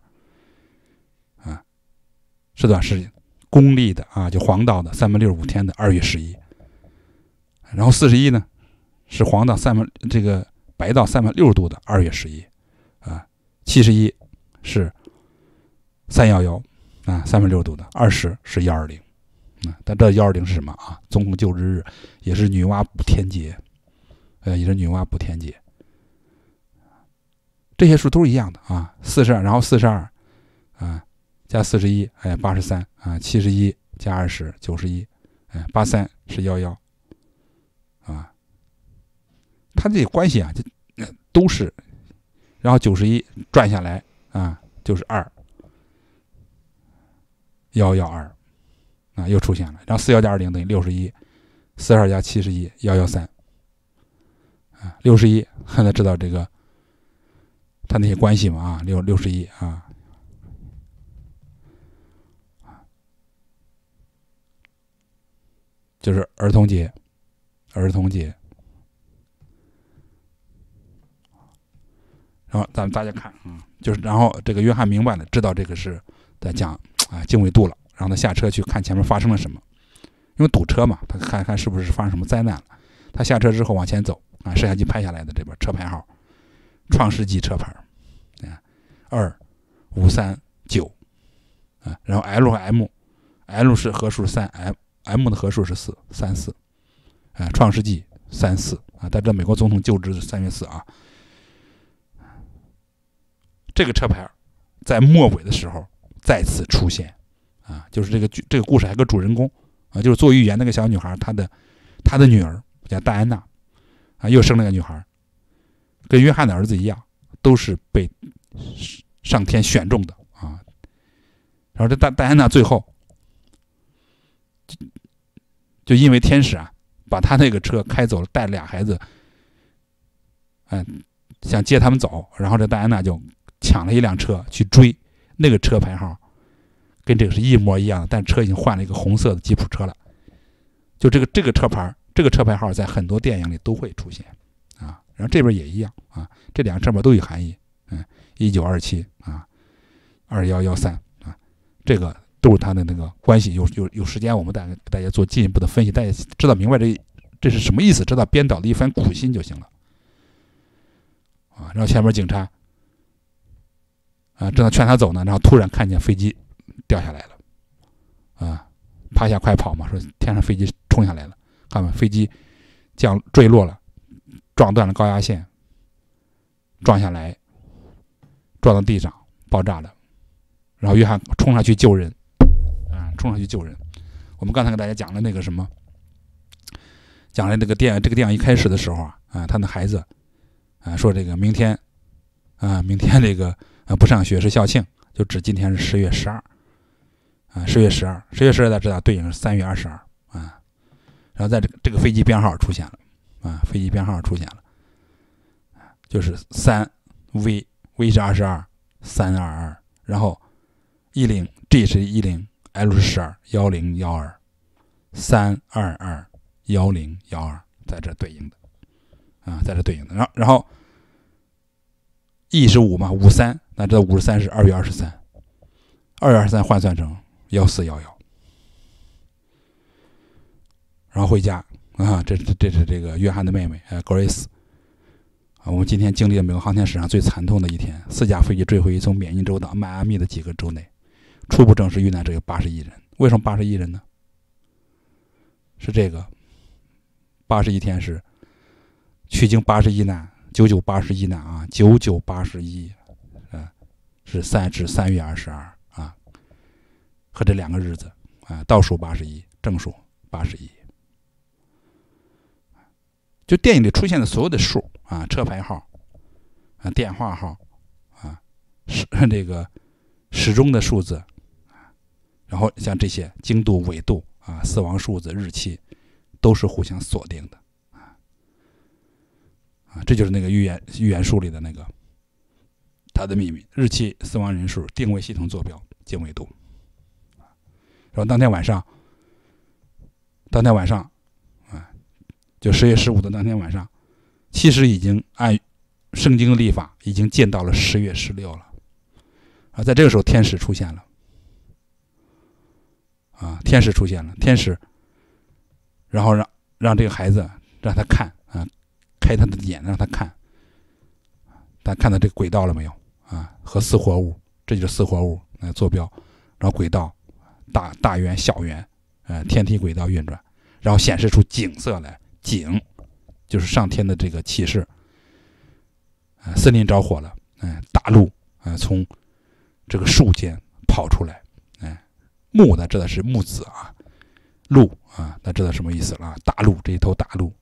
[SPEAKER 1] 啊，是短是公历的啊，就黄道的三百六十五天的二月十一。然后四十一呢，是黄道三百这个白道三百六十度的二月十一。啊，七十一是三幺幺啊，三百六十度的。二十是幺二零。但这幺二零是什么啊？总共就职日，也是女娲补天节，呃，也是女娲补天节。这些数都是一样的啊，四十，二，然后四十二，啊，加四十一，哎，八十三，啊，七十一加二十，九十一，哎，八三是幺幺，啊，它这关系啊，就都是，然后九十一转下来，啊，就是二幺幺二。啊，又出现了，然后四幺加二零等于六十一，四二加七十一幺幺三，啊，六十一，现 *laughs* 在知道这个，它那些关系嘛啊，六六十一啊，啊，就是儿童节，儿童节，然后咱们大家看啊，就是然后这个约翰明白了，知道这个是在讲啊经纬度了。然后他下车去看前面发生了什么，因为堵车嘛，他看看是不是发生什么灾难了。他下车之后往前走，啊，摄像机拍下来的这边车牌号，创世纪车牌，啊，二五三九，啊，然后 L 和 M，L 是合数三，M M 的合数是四三四，啊，创世纪三四啊，大家知道美国总统就职是三月四啊，这个车牌在末尾的时候再次出现。啊，就是这个这个故事，还有个主人公啊，就是做预言那个小女孩，她的她的女儿叫戴安娜，啊，又生了个女孩，跟约翰的儿子一样，都是被上天选中的啊。然后这戴戴安娜最后，就就因为天使啊，把她那个车开走了，带俩孩子，嗯，想接他们走，然后这戴安娜就抢了一辆车去追，那个车牌号。跟这个是一模一样的，但车已经换了一个红色的吉普车了。就这个这个车牌儿，这个车牌号在很多电影里都会出现，啊，然后这边也一样啊，这两个车牌都有含义，嗯，一九二七啊，二幺幺三啊，这个都是它的那个关系。有有有时间我们再给大家做进一步的分析，大家知道明白这这是什么意思，知道编导的一番苦心就行了。啊，然后前面警察啊正在劝他走呢，然后突然看见飞机。掉下来了，啊，趴下快跑嘛！说天上飞机冲下来了，看吧，飞机降坠落了，撞断了高压线，撞下来，撞到地上爆炸了。然后约翰冲上去救人，啊，冲上去救人。我们刚才给大家讲了那个什么，讲了那个电，这个电影一开始的时候啊，啊，他的孩子啊说这个明天啊，明天这个啊不上学是校庆，就指今天是十月十二。啊，十月十二，十月十二家知道对应是三月二十二啊。然后在这个这个飞机编号出现了啊，飞机编号出现了，就是三 V V 是二十二，三二二，然后一零 G 是一零，L 是十二，幺零幺二，三二二幺零幺二在这对应的啊，在这对应的。然后然后 E 是五嘛，五三，那知道五十三是二月二十三，二月二十三换算成。幺四幺幺，然后回家啊！这这是这个约翰的妹妹，呃，Grace 啊。我们今天经历了美国航天史上最惨痛的一天，四架飞机坠毁，于从缅因州到迈阿密的几个州内，初步证实遇难者有八十一人。为什么八十一人呢？是这个，八十一天是取经八十一难，九九八十一难啊，九九八十一，嗯，是三至三月二十二。和这两个日子，啊，倒数八十一，正数八十一，就电影里出现的所有的数啊，车牌号，啊，电话号，啊，时 *laughs* 这个时钟的数字，然后像这些经度、纬度啊，死亡数字、日期，都是互相锁定的啊，啊，这就是那个预言预言书里的那个它的秘密：日期、死亡人数、定位系统坐标、经纬度。然后当天晚上，当天晚上，啊，就十月十五的当天晚上，其实已经按圣经历法已经见到了十月十六了，啊，在这个时候天使出现了，啊，天使出现了，天使，然后让让这个孩子让他看啊，开他的眼让他看，他看到这个轨道了没有啊？和四活物，这就是四活物，那坐标，然后轨道。大大圆小圆，呃，天体轨道运转，然后显示出景色来。景就是上天的这个气势。呃，森林着火了，嗯，大鹿，呃，从这个树间跑出来，哎，木呢知道是木子啊，鹿啊，那知道什么意思了啊？大鹿这一头大鹿，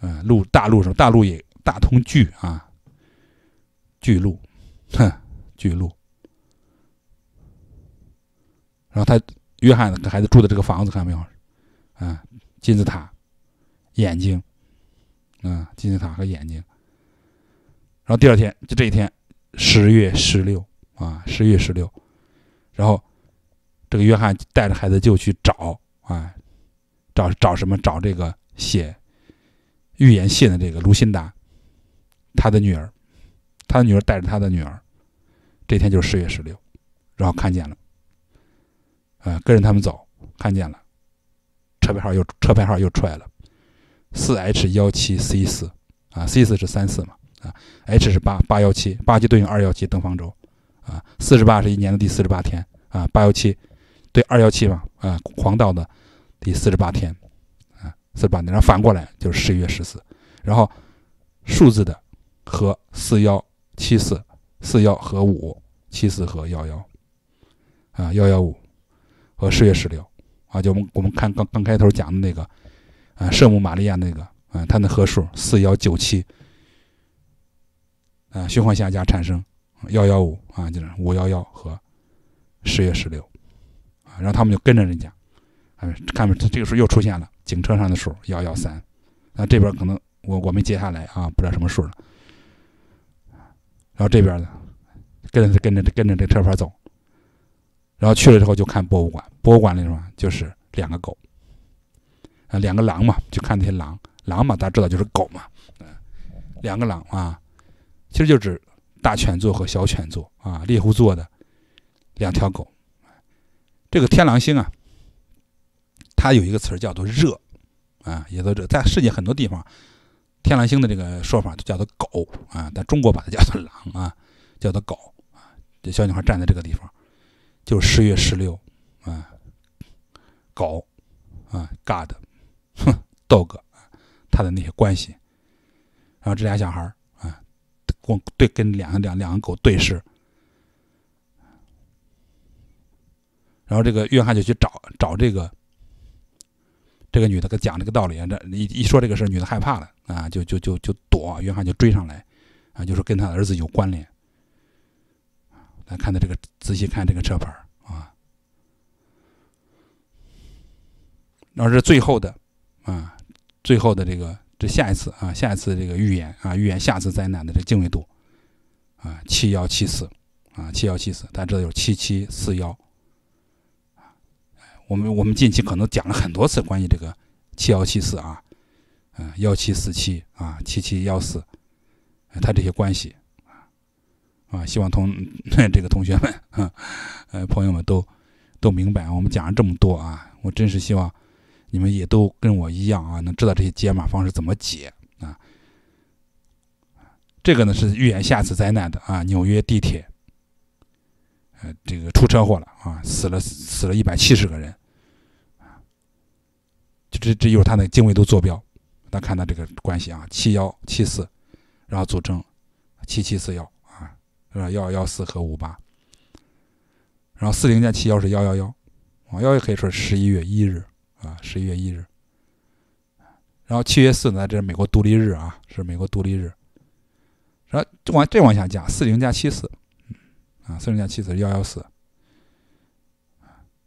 [SPEAKER 1] 嗯，鹿，大鹿是大鹿也大通巨啊，巨鹿，哼，巨鹿。然后他约翰跟孩子住的这个房子看到没有？啊，金字塔，眼睛，啊，金字塔和眼睛。然后第二天就这一天，十月十六啊，十月十六。然后这个约翰带着孩子就去找啊，找找什么？找这个写预言信的这个卢辛达，他的女儿，他的女儿带着他的女儿，这天就是十月十六，然后看见了。啊，跟着他们走，看见了，车牌号又车牌号又出来了，四 H 幺七 C 四，啊，C 四是三四嘛，啊，H 是八八幺七，八就对应二幺七登方舟，啊，四十八是一年的第四十八天，啊，八幺七，对二幺七嘛，啊，黄道的第四十八天，啊，四十八天，然后反过来就是十一月十四，然后数字的和四幺七四，四幺和五七四和幺幺，啊，幺幺五。和十月十六，啊，就我们我们看刚刚开头讲的那个，啊，圣母玛利亚那个，啊，它的合数四幺九七，啊，循环下加产生幺幺五啊，就是五幺幺和十月十六，啊，然后他们就跟着人家，啊，看这这个候又出现了，警车上的数幺幺三，那这边可能我我们接下来啊，不知道什么数了，然后这边呢，跟着跟着跟着这车牌走。然后去了之后就看博物馆，博物馆里什么就是两个狗啊，两个狼嘛，就看那些狼狼嘛，大家知道就是狗嘛，两个狼啊，其实就指大犬座和小犬座啊，猎户座的两条狗。这个天狼星啊，它有一个词儿叫做“热”，啊，也都在世界很多地方，天狼星的这个说法都叫做“狗”啊，在中国把它叫做“狼”啊，叫做“狗”啊。这小女孩站在这个地方。就是十月十六，啊，狗，啊，God，哼，Dog，他的那些关系，然后这俩小孩儿，啊，光对跟两个两两个狗对视，然后这个约翰就去找找这个这个女的，跟讲这个道理，这一一说这个事儿，女的害怕了，啊，就就就就躲，约翰就追上来，啊，就是跟他儿子有关联。来看的这个，仔细看这个车牌儿啊，那是最后的啊，最后的这个，这下一次啊，下一次这个预言啊，预言下次灾难的这经纬度啊，七幺七四啊，七幺七四，大家知道有七七四幺啊。我们我们近期可能讲了很多次关于这个七幺七四啊，嗯，幺七四七啊，七七幺四，它这些关系。啊，希望同 *laughs* 这个同学们，呃，朋友们都都明白。我们讲了这么多啊，我真是希望你们也都跟我一样啊，能知道这些解码方式怎么解啊。这个呢是预言下次灾难的啊，纽约地铁，呃，这个出车祸了啊，死了死了一百七十个人啊。就这这就是他的经纬度坐标，大家看到这个关系啊，七幺七四，然后组成七七四幺。是幺幺四和五八，然后四零加七幺是幺幺幺，往幺也可以说十一月一日啊，十一月一日。然后七月四呢，这是美国独立日啊，是美国独立日。然后往再往下加四零加七四，啊，四零加七四是幺幺四。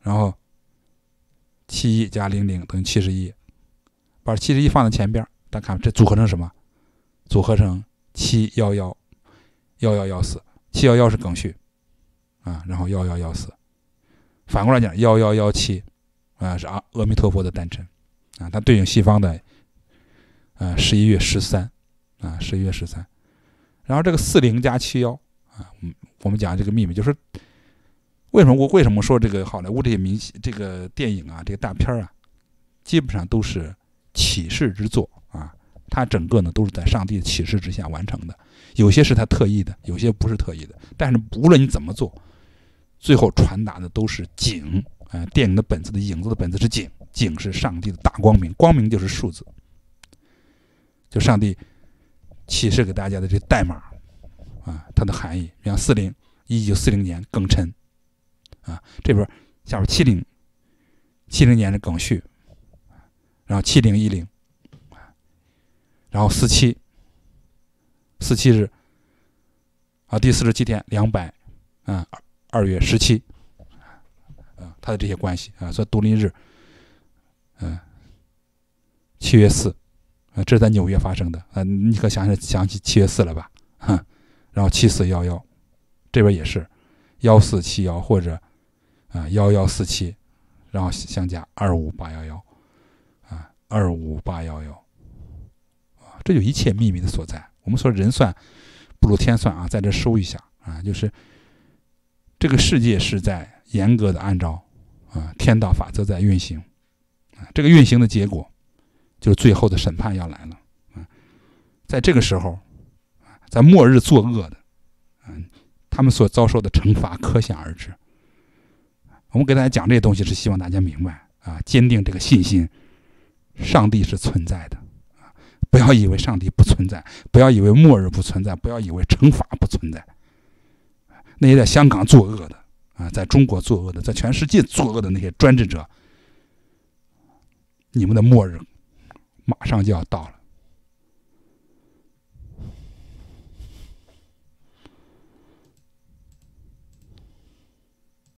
[SPEAKER 1] 然后七一加零零等于七十一，把七十一放在前边，大家看这组合成什么？组合成七幺幺幺幺幺四。七幺幺是庚戌，啊，然后幺幺幺四，反过来讲幺幺幺七，啊，是阿阿弥陀佛的诞辰，啊，它对应西方的，呃，十一月十三，啊，十一月十三，然后这个四零加七幺，啊，我们我们讲这个秘密，就是为什么我为什么说这个好莱坞这些明星、这个电影啊、这个大片啊，基本上都是启示之作啊。他整个呢都是在上帝的启示之下完成的，有些是他特意的，有些不是特意的。但是无论你怎么做，最后传达的都是景啊。电影的本子的影子的本子是景，景是上帝的大光明，光明就是数字。就上帝启示给大家的这代码啊，它的含义。像四零一九四零年庚辰啊，这边下边七零七零年的庚戌，然后七零一零。然后四七，四七日，啊，第四十七天，两百，啊，二月十七，啊，它的这些关系啊，说独立日，嗯，七月四，啊，这是在纽约发生的，啊，你可想想起七月四了吧？哈，然后七四幺幺，这边也是幺四七幺或者啊幺幺四七，然后相加二五八幺幺，啊，二五八幺幺。这就一切秘密的所在。我们说人算不如天算啊，在这收一下啊，就是这个世界是在严格的按照啊天道法则在运行啊，这个运行的结果就是最后的审判要来了啊。在这个时候，在末日作恶的，嗯，他们所遭受的惩罚可想而知。我们给大家讲这些东西是希望大家明白啊，坚定这个信心，上帝是存在的。不要以为上帝不存在，不要以为末日不存在，不要以为惩罚不存在。那些在香港作恶的啊，在中国作恶的，在全世界作恶的那些专制者，你们的末日马上就要到了。